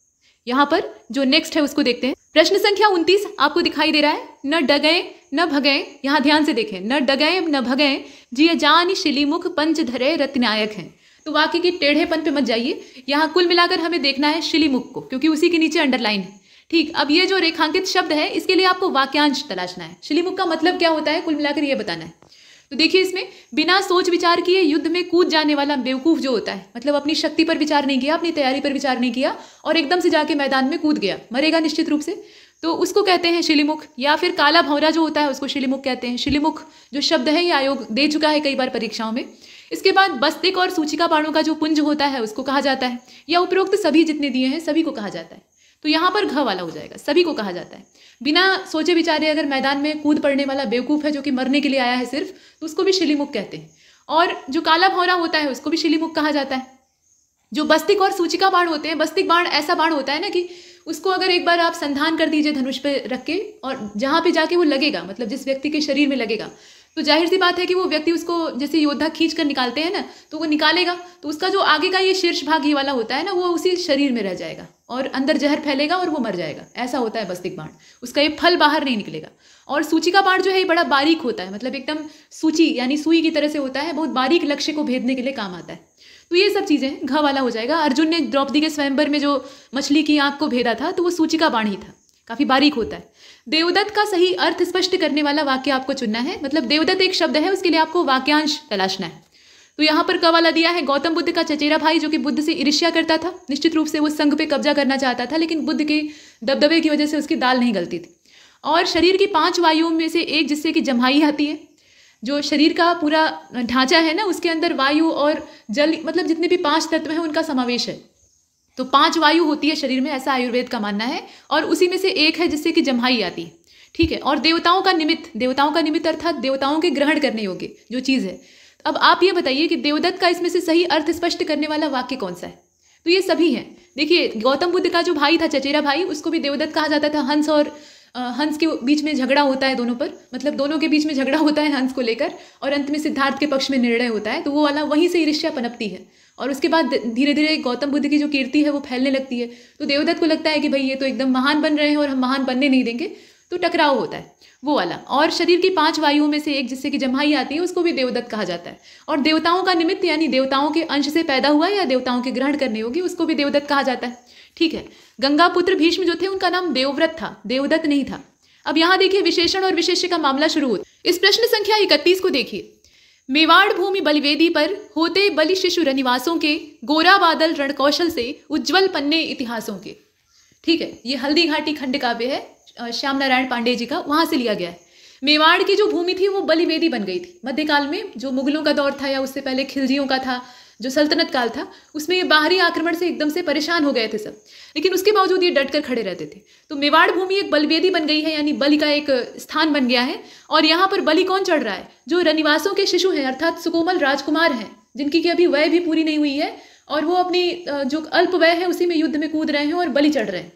यहाँ पर जो नेक्स्ट है उसको देखते हैं प्रश्न संख्या उनतीस आपको दिखाई दे रहा है न डगए न भगए यहाँ ध्यान से देखें न डगए न भगए जिय जान शिलीमुख पंचधरे रत्नायक हैं तो वाक्य के टेढ़ेपन पे मत जाइए यहाँ कुल मिलाकर हमें देखना है शिलीमुख को क्योंकि उसी के नीचे अंडरलाइन है ठीक अब ये जो रेखांकित शब्द है इसके लिए आपको वाक्यांश तलाशना है शिलीमुख का मतलब क्या होता है कुल मिलाकर यह बताना है तो देखिए इसमें बिना सोच विचार किए युद्ध में कूद जाने वाला बेवकूफ़ जो होता है मतलब अपनी शक्ति पर विचार नहीं किया अपनी तैयारी पर विचार नहीं किया और एकदम से जाके मैदान में कूद गया मरेगा निश्चित रूप से तो उसको कहते हैं शिलीमुख या फिर काला भौरा जो होता है उसको शिलीमुख कहते हैं शिलीमुख जो शब्द है ये आयोग दे चुका है कई बार परीक्षाओं में इसके बाद बस्तिक और सूचिका बाणों का जो पुंज होता है उसको कहा जाता है या उपरोक्त सभी जितने दिए हैं सभी को कहा जाता है तो यहाँ पर घ वाला हो जाएगा सभी को कहा जाता है बिना सोचे विचारे अगर मैदान में कूद पड़ने वाला बेवकूफ़ है जो कि मरने के लिए आया है सिर्फ तो उसको भी शिलीमुख कहते हैं और जो काला भौरा होता है उसको भी शिलीमुख कहा जाता है जो बस्तिक और सूचिका बाण होते हैं बस्तिक बाण ऐसा बाण होता है ना कि उसको अगर एक बार आप संधान कर दीजिए धनुष पे रख के और जहाँ पे जाके वो लगेगा मतलब जिस व्यक्ति के शरीर में लगेगा तो जाहिर सी बात है कि वो व्यक्ति उसको जैसे योद्धा खींच कर निकालते हैं ना तो वो निकालेगा तो उसका जो आगे का ये शीर्ष भाग ही वाला होता है ना वो उसी शरीर में रह जाएगा और अंदर जहर फैलेगा और वो मर जाएगा ऐसा होता है बस्तिक बाण उसका ये फल बाहर नहीं निकलेगा और सूची का बाण जो है ये बड़ा बारीक होता है मतलब एकदम सूची यानी सुई की तरह से होता है बहुत बारीक लक्ष्य को भेदने के लिए काम आता है तो ये सब चीज़ें घ वाला हो जाएगा अर्जुन ने द्रौपदी के स्वयंवर में जो मछली की आँख को भेदा था तो वो सूची का बाण ही था काफ़ी बारीक होता है देवदत्त का सही अर्थ स्पष्ट करने वाला वाक्य आपको चुनना है मतलब देवदत्त एक शब्द है उसके लिए आपको वाक्यांश तलाशना है तो यहाँ पर कवाला दिया है गौतम बुद्ध का चचेरा भाई जो कि बुद्ध से ईर्ष्या करता था निश्चित रूप से वो संघ पे कब्जा करना चाहता था लेकिन बुद्ध के दबदबे की वजह से उसकी दाल नहीं गलती थी और शरीर की पांच वायुओं में से एक जिससे कि जम्हाई आती है जो शरीर का पूरा ढांचा है ना उसके अंदर वायु और जल मतलब जितने भी पांच तत्व हैं उनका समावेश है तो पांच वायु होती है शरीर में ऐसा आयुर्वेद का मानना है और उसी में से एक है जिससे कि जम्हाई आती है ठीक है और देवताओं का निमित्त देवताओं का निमित्त अर्थात देवताओं के ग्रहण करने योग्य जो चीज़ है अब आप ये बताइए कि देवदत्त का इसमें से सही अर्थ स्पष्ट करने वाला वाक्य कौन सा है तो ये सभी हैं देखिए गौतम बुद्ध का जो भाई था चचेरा भाई उसको भी देवदत्त कहा जाता था हंस और हंस के बीच में झगड़ा होता है दोनों पर मतलब दोनों के बीच में झगड़ा होता है हंस को लेकर और अंत में सिद्धार्थ के पक्ष में निर्णय होता है तो वो वाला वहीं से ही ईर्ष्या पनपती है और उसके बाद धीरे धीरे गौतम बुद्ध की जो कीर्ति है वो फैलने लगती है तो देवदत्त को लगता है कि भाई ये तो एकदम महान बन रहे हैं और हम महान बनने नहीं देंगे तो टकराव होता है वो वाला और शरीर की पांच वायुओं में से एक जिससे कि जम्हाई आती है उसको भी देवदत्त कहा जाता है और देवताओं का निमित्त यानी देवताओं के अंश से पैदा हुआ या देवताओं के ग्रहण करने होगी उसको भी देवदत्त कहा जाता है ठीक है गंगा पुत्र भीष्म जो थे उनका नाम देवव्रत था देवदत्त नहीं था अब यहाँ देखिए विशेषण और विशेष्य का मामला शुरू होता इस प्रश्न संख्या इकतीस को देखिए मेवाड़ भूमि बलिवेदी पर होते बलि शिशु रनिवासों के गोरा बादल रणकौशल से उज्जवल पन्ने इतिहासों के ठीक है ये हल्दी घाटी खंड काव्य है श्याम नारायण पांडे जी का वहां से लिया गया है मेवाड़ की जो भूमि थी वो बलिवेदी बन गई थी मध्यकाल में जो मुगलों का दौर था या उससे पहले खिलजियों का था जो सल्तनत काल था उसमें ये बाहरी आक्रमण से एकदम से परेशान हो गए थे सब लेकिन उसके बावजूद ये डट कर खड़े रहते थे तो मेवाड़ भूमि एक बलवेदी बन गई है यानी बलि का एक स्थान बन गया है और यहाँ पर बलि कौन चढ़ रहा है जो रनिवासों के शिशु हैं अर्थात सुकोमल राजकुमार हैं जिनकी की अभी वय भी पूरी नहीं हुई है और वो अपनी जो अल्प वय है उसी में युद्ध में कूद रहे हैं और बलि चढ़ रहे हैं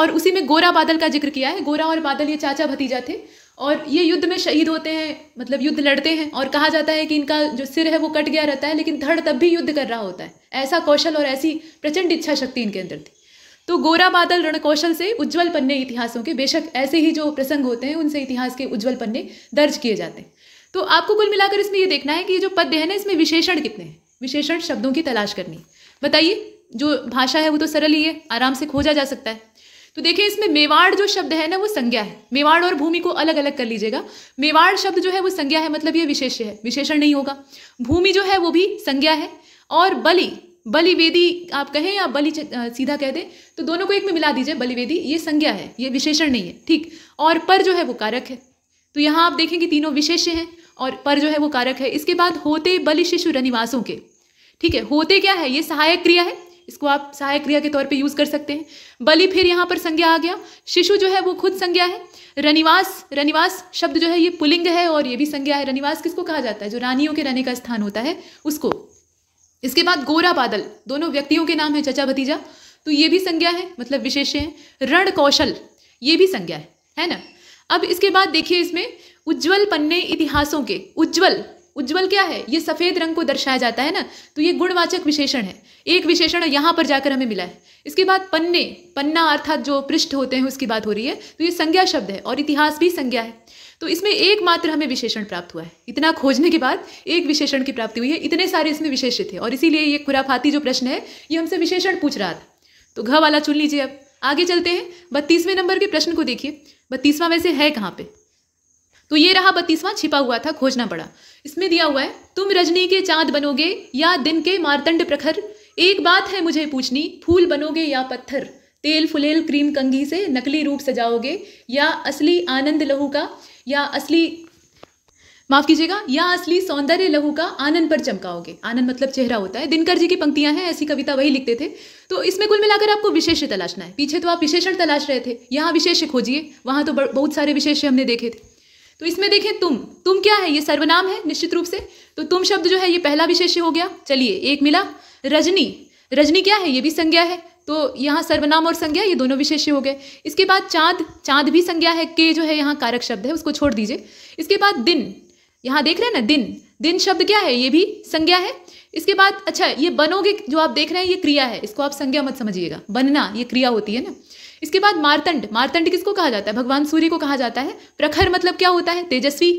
और उसी में गोरा बादल का जिक्र किया है गोरा और बादल ये चाचा भतीजा थे और ये युद्ध में शहीद होते हैं मतलब युद्ध लड़ते हैं और कहा जाता है कि इनका जो सिर है वो कट गया रहता है लेकिन धड़ तब भी युद्ध कर रहा होता है ऐसा कौशल और ऐसी प्रचंड इच्छा शक्ति इनके अंदर थी तो गोरा बादल कौशल से उज्जवल पन्ने इतिहासों के बेशक ऐसे ही जो प्रसंग होते हैं उनसे इतिहास के उज्जवल पन्ने दर्ज किए जाते हैं तो आपको कुल मिलाकर इसमें ये देखना है कि ये जो पद्य है ना इसमें विशेषण कितने हैं विशेषण शब्दों की तलाश करनी बताइए जो भाषा है वो तो सरल ही है आराम से खोजा जा सकता है तो देखिए इसमें मेवाड़ जो शब्द है ना वो संज्ञा है मेवाड़ और भूमि को अलग अलग कर लीजिएगा मेवाड़ शब्द जो है वो संज्ञा है मतलब ये विशेष है विशेषण नहीं होगा भूमि जो है वो भी संज्ञा है और बलि बलिवेदी आप कहें या बलि सीधा कह दें तो दोनों को एक में मिला दीजिए बलिवेदी ये संज्ञा है ये विशेषण नहीं है ठीक और पर जो है वो कारक है तो यहाँ आप देखेंगे तीनों विशेष्य हैं और पर जो है वो कारक है इसके बाद होते बलि शिशु रनिवासों के ठीक है होते क्या है ये सहायक क्रिया है इसको आप सहायक क्रिया के तौर पे यूज़ कर सकते हैं बलि फिर यहाँ पर संज्ञा आ गया शिशु जो है वो खुद संज्ञा है रनिवास रनिवास शब्द जो है ये पुलिंग है और ये भी संज्ञा है रनिवास किसको कहा जाता है जो रानियों के रहने का स्थान होता है उसको इसके बाद गोरा बादल दोनों व्यक्तियों के नाम है चचा भतीजा तो ये भी संज्ञा है मतलब विशेष है रण कौशल ये भी संज्ञा है है ना अब इसके बाद देखिए इसमें उज्जवल पन्ने इतिहासों के उज्जवल उज्जवल क्या है ये सफेद रंग को दर्शाया जाता है ना तो ये गुणवाचक विशेषण है एक विशेषण यहाँ पर जाकर हमें मिला है इसके बाद पन्ने पन्ना अर्थात जो पृष्ठ होते हैं उसकी बात हो रही है तो ये संज्ञा शब्द है और इतिहास भी संज्ञा है तो इसमें एकमात्र हमें विशेषण प्राप्त हुआ है इतना खोजने के बाद एक विशेषण की प्राप्ति हुई है इतने सारे इसमें विशेषित थे और इसीलिए ये खुराफाती जो प्रश्न है ये हमसे विशेषण पूछ रहा था तो घ वाला चुन लीजिए अब आगे चलते हैं बत्तीसवें नंबर के प्रश्न को देखिए बत्तीसवां वैसे है कहाँ पे तो ये रहा बत्तीसवां छिपा हुआ था खोजना पड़ा इसमें दिया हुआ है तुम रजनी के चांद बनोगे या दिन के मारतंड प्रखर एक बात है मुझे पूछनी फूल बनोगे या पत्थर तेल फुलेल क्रीम कंगी से नकली रूप सजाओगे या असली आनंद लहू का या असली माफ कीजिएगा या असली सौंदर्य लहू का आनंद पर चमकाओगे आनंद मतलब चेहरा होता है दिनकर जी की पंक्तियां हैं ऐसी कविता वही लिखते थे तो इसमें कुल मिलाकर आपको विशेष्य तलाशना है पीछे तो आप विशेषण तलाश रहे थे यहाँ विशेष्य खोजिए वहाँ तो बहुत सारे विशेष्य हमने देखे थे तो इसमें देखें तुम तुम क्या है ये सर्वनाम है निश्चित रूप से तो तुम शब्द जो है ये पहला विशेष्य हो गया चलिए एक मिला रजनी रजनी क्या है ये भी संज्ञा है तो यहाँ सर्वनाम और संज्ञा ये दोनों विशेष्य हो गए इसके बाद चाँद चाँद भी संज्ञा है के जो है यहाँ कारक शब्द है उसको छोड़ दीजिए इसके बाद दिन यहाँ देख रहे हैं ना दिन दिन शब्द क्या है ये भी संज्ञा है इसके बाद अच्छा ये बनोगे जो आप देख रहे हैं ये क्रिया है इसको आप संज्ञा मत समझिएगा बनना ये क्रिया होती है ना इसके बाद मारतंड मारतंड किसको कहा जाता है भगवान सूर्य को कहा जाता है प्रखर मतलब क्या होता है तेजस्वी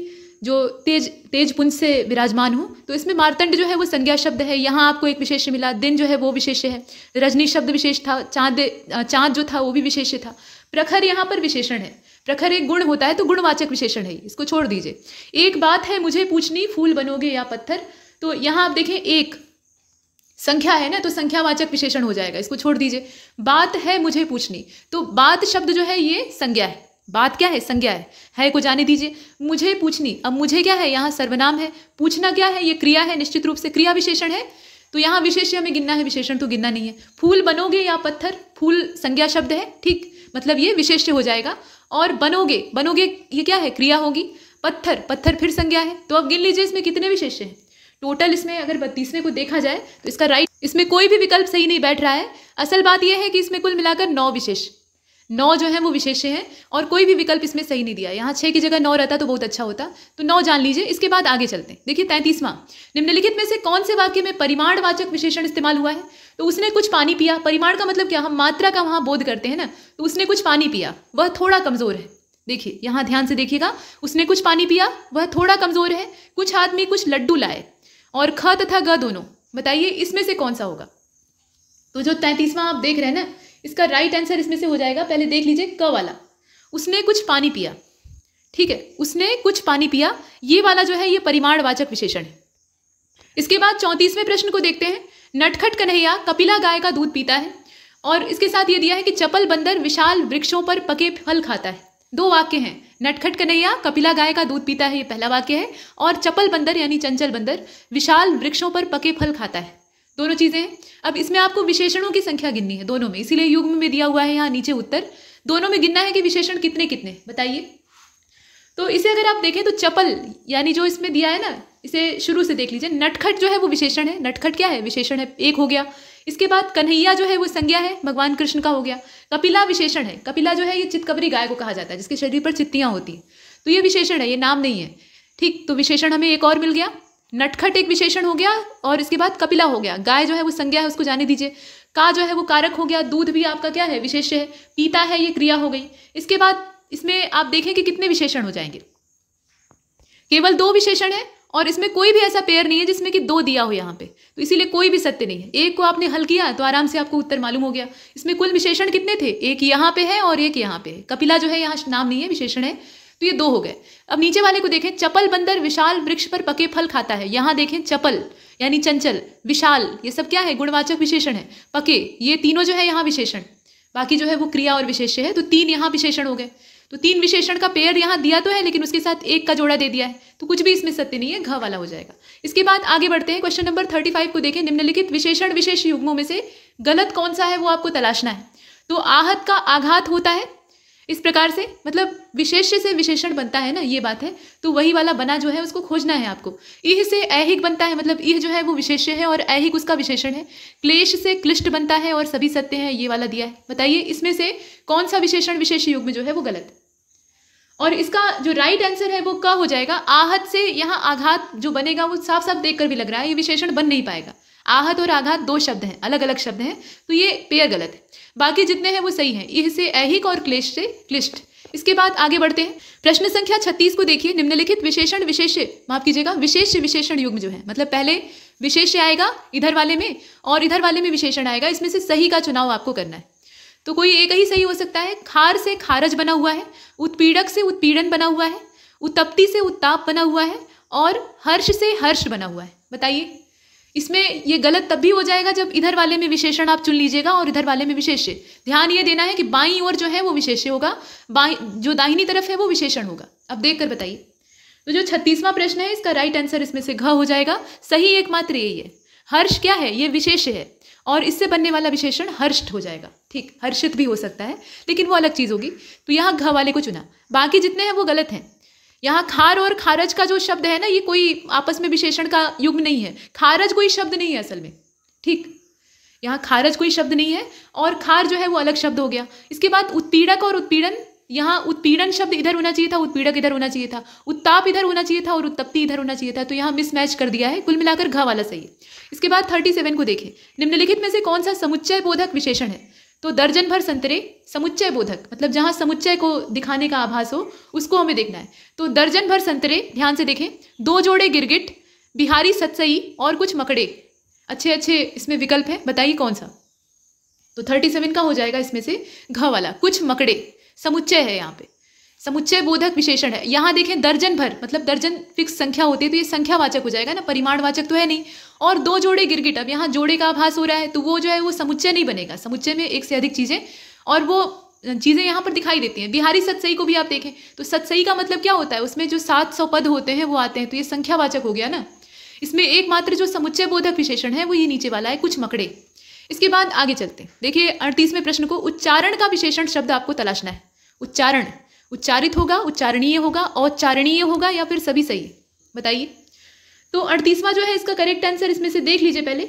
जो तेज तेज पुंज से विराजमान हो तो इसमें मारतंड जो है वो संज्ञा शब्द है यहाँ आपको एक विशेष मिला दिन जो है वो विशेष है रजनी शब्द विशेष था चांद चांद जो था वो भी विशेष था प्रखर यहाँ पर विशेषण है प्रखर एक गुण होता है तो गुणवाचक विशेषण है इसको छोड़ दीजिए एक बात है मुझे पूछनी फूल बनोगे या पत्थर तो यहाँ आप देखें एक संख्या है ना तो संख्यावाचक विशेषण हो जाएगा इसको छोड़ दीजिए बात है मुझे पूछनी तो बात शब्द जो है ये संज्ञा है बात क्या है संज्ञा है है को जाने दीजिए मुझे पूछनी अब मुझे क्या है यहाँ सर्वनाम है पूछना क्या है ये क्रिया है निश्चित रूप से क्रिया विशेषण है तो यहाँ विशेष हमें गिनना है विशेषण तो गिनना नहीं है फूल बनोगे या पत्थर फूल संज्ञा शब्द है ठीक मतलब ये विशेष हो जाएगा और बनोगे बनोगे ये क्या है क्रिया होगी पत्थर पत्थर फिर संज्ञा है तो अब गिन लीजिए इसमें कितने विशेष हैं टोटल इसमें अगर बत्तीसवें को देखा जाए तो इसका राइट इसमें कोई भी विकल्प सही नहीं बैठ रहा है असल बात यह है कि इसमें कुल मिलाकर नौ विशेष नौ जो है वो विशेष हैं और कोई भी विकल्प इसमें सही नहीं दिया यहाँ छः की जगह नौ रहता तो बहुत अच्छा होता तो नौ जान लीजिए इसके बाद आगे चलते हैं देखिए तैंतीसवां निम्नलिखित में से कौन से वाक्य में परिमाणवाचक विशेषण इस्तेमाल हुआ है तो उसने कुछ पानी पिया परिमाण का मतलब क्या हम मात्रा का वहाँ बोध करते हैं ना तो उसने कुछ पानी पिया वह थोड़ा कमज़ोर है देखिए यहाँ ध्यान से देखिएगा उसने कुछ पानी पिया वह थोड़ा कमज़ोर है कुछ आदमी कुछ लड्डू लाए और ख तथा ग दोनों बताइए इसमें से कौन सा होगा तो जो तैंतीसवां आप देख रहे हैं ना इसका राइट आंसर इसमें से हो जाएगा पहले देख लीजिए क वाला उसने कुछ पानी पिया ठीक है उसने कुछ पानी पिया ये वाला जो है ये परिमाणवाचक विशेषण है इसके बाद चौंतीसवें प्रश्न को देखते हैं नटखट कन्हैया कपिला गाय का दूध पीता है और इसके साथ ये दिया है कि चपल बंदर विशाल वृक्षों पर पके फल खाता है दो वाक्य हैं नटखट कन्हैया कपिला गाय का दूध पीता है ये पहला वाक्य है और चपल बंदर यानी चंचल बंदर विशाल वृक्षों पर पके फल खाता है दोनों चीज़ें अब इसमें आपको विशेषणों की संख्या गिननी है दोनों में इसीलिए युग्म में दिया हुआ है यहाँ नीचे उत्तर दोनों में गिनना है कि विशेषण कितने कितने बताइए तो इसे अगर आप देखें तो चपल यानी जो इसमें दिया है ना इसे शुरू से देख लीजिए नटखट जो है वो विशेषण है नटखट क्या है विशेषण है एक हो गया इसके बाद कन्हैया जो है वो संज्ञा है भगवान कृष्ण का हो गया कपिला विशेषण है कपिला जो है ये चितकबरी गाय को कहा जाता है जिसके शरीर पर चित्तियाँ होती हैं तो ये विशेषण है ये नाम नहीं है ठीक तो विशेषण हमें एक और मिल गया नटखट एक विशेषण हो गया और इसके बाद कपिला हो गया गाय जो है वो संज्ञा है उसको जाने दीजिए का जो है वो कारक हो गया दूध भी आपका क्या है विशेष है पीता है ये क्रिया हो गई इसके बाद इसमें आप देखें कि कितने विशेषण हो जाएंगे केवल दो विशेषण है और इसमें कोई भी ऐसा पेयर नहीं है जिसमें कि दो दिया हो यहाँ पे तो इसीलिए कोई भी सत्य नहीं है एक को आपने हल किया तो आराम से आपको उत्तर मालूम हो गया इसमें कुल विशेषण कितने थे एक यहाँ पे है और एक यहाँ पे है कपिला जो है यहाँ नाम नहीं है विशेषण है तो ये दो हो गए अब नीचे वाले को देखें चपल बंदर विशाल वृक्ष पर पके फल खाता है यहाँ देखें चपल यानी चंचल विशाल ये सब क्या है गुणवाचक विशेषण है पके ये तीनों जो है यहाँ विशेषण बाकी जो है वो क्रिया और विशेष्य है तो तीन यहाँ विशेषण हो गए तो तीन विशेषण का पेयर यहाँ दिया तो है लेकिन उसके साथ एक का जोड़ा दे दिया है तो कुछ भी इसमें सत्य नहीं है घ वाला हो जाएगा इसके बाद आगे बढ़ते हैं क्वेश्चन नंबर थर्टी फाइव को देखें निम्नलिखित विशेषण विशेष युग्मों में से गलत कौन सा है वो आपको तलाशना है तो आहत का आघात होता है इस प्रकार से मतलब विशेष्य से विशेषण बनता है ना ये बात है तो वही वाला बना जो है उसको खोजना है आपको इह से ऐहिक बनता है मतलब इह जो है वो विशेष्य है और ऐहिक उसका विशेषण है क्लेश से क्लिष्ट बनता है और सभी सत्य है ये वाला दिया है बताइए इसमें से कौन सा विशेषण विशेष युग में जो है वो गलत है और इसका जो राइट आंसर है वो क हो जाएगा आहत से यहाँ आघात जो बनेगा वो साफ साफ देख कर भी लग रहा है ये विशेषण बन नहीं पाएगा आहत और आघात दो शब्द हैं अलग अलग शब्द हैं तो ये पेयर गलत है बाकी जितने हैं वो सही हैं इससे ऐहिक और क्लेश से क्लिष्ट इसके बाद आगे बढ़ते हैं प्रश्न संख्या छत्तीस को देखिए निम्नलिखित विशेषण विशेष माफ कीजिएगा विशेष विशेषण युग्म जो है मतलब पहले विशेष आएगा इधर वाले में और इधर वाले में विशेषण आएगा इसमें से सही का चुनाव आपको करना है तो कोई एक ही सही हो सकता है खार से खारज बना हुआ है उत्पीड़क से उत्पीड़न बना हुआ है उत्तप्ति से उत्ताप बना हुआ है और हर्ष से हर्ष बना हुआ है बताइए इसमें ये गलत तब भी हो जाएगा जब इधर वाले में विशेषण आप चुन लीजिएगा और इधर वाले में विशेष्य ध्यान ये देना है कि बाई और जो है वो विशेष्य होगा बाई जो दाहिनी तरफ है वो विशेषण होगा अब देख कर बताइए तो जो छत्तीसवां प्रश्न है इसका राइट आंसर इसमें से घ हो जाएगा सही एकमात्र यही है हर्ष क्या है ये विशेष है और इससे बनने वाला विशेषण हर्ष्ट हो जाएगा ठीक हर्षित भी हो सकता है लेकिन वो अलग चीज़ होगी तो यहाँ घ वाले को चुना बाकी जितने हैं वो गलत हैं यहाँ खार और खारज का जो शब्द है ना ये कोई आपस में विशेषण का युग्म नहीं है खारज कोई शब्द नहीं है असल में ठीक यहाँ खारज कोई शब्द नहीं है और खार जो है वो अलग शब्द हो गया इसके बाद उत्पीड़क और उत्पीड़न यहाँ उत्पीड़न शब्द इधर होना चाहिए था उत्पीड़क इधर होना चाहिए था उत्ताप इधर होना चाहिए था और उत्तप्ति इधर होना चाहिए था तो यहाँ मिसमैच कर दिया है कुल मिलाकर घा वाला सही है इसके बाद थर्टी सेवन को देखें निम्नलिखित में से कौन सा समुच्चय बोधक विशेषण है तो दर्जन भर संतरे समुच्चय बोधक मतलब जहाँ समुच्चय को दिखाने का आभास हो उसको हमें देखना है तो दर्जन भर संतरे ध्यान से देखें दो जोड़े गिरगिट बिहारी सतसई और कुछ मकड़े अच्छे अच्छे इसमें विकल्प है बताइए कौन सा तो थर्टी सेवन का हो जाएगा इसमें से घ वाला कुछ मकड़े समुच्चय है यहाँ पे समुच्चय बोधक विशेषण है यहाँ देखें दर्जन भर मतलब दर्जन फिक्स संख्या होती है तो ये संख्यावाचक हो जाएगा ना परिमाणवाचक तो है नहीं और दो जोड़े गिरगिट अब यहाँ जोड़े का आभास हो रहा है तो वो जो है वो समुच्चय नहीं बनेगा समुच्चय में एक से अधिक चीज़ें और वो चीज़ें यहाँ पर दिखाई देती हैं बिहारी सत्सई को भी आप देखें तो सत्सई का मतलब क्या होता है उसमें जो सात सौ पद होते हैं वो आते हैं तो ये संख्यावाचक हो गया ना इसमें एकमात्र जो समुच्चय बोधक विशेषण है वो ये नीचे वाला है कुछ मकड़े इसके बाद आगे चलते हैं देखिए अड़तीसवें प्रश्न को उच्चारण का विशेषण शब्द आपको तलाशना है उच्चारण उच्चारित होगा उच्चारणीय होगा औच्चारणीय होगा या फिर सभी सही बताइए तो अड़तीसवां जो है इसका करेक्ट आंसर इसमें से देख लीजिए पहले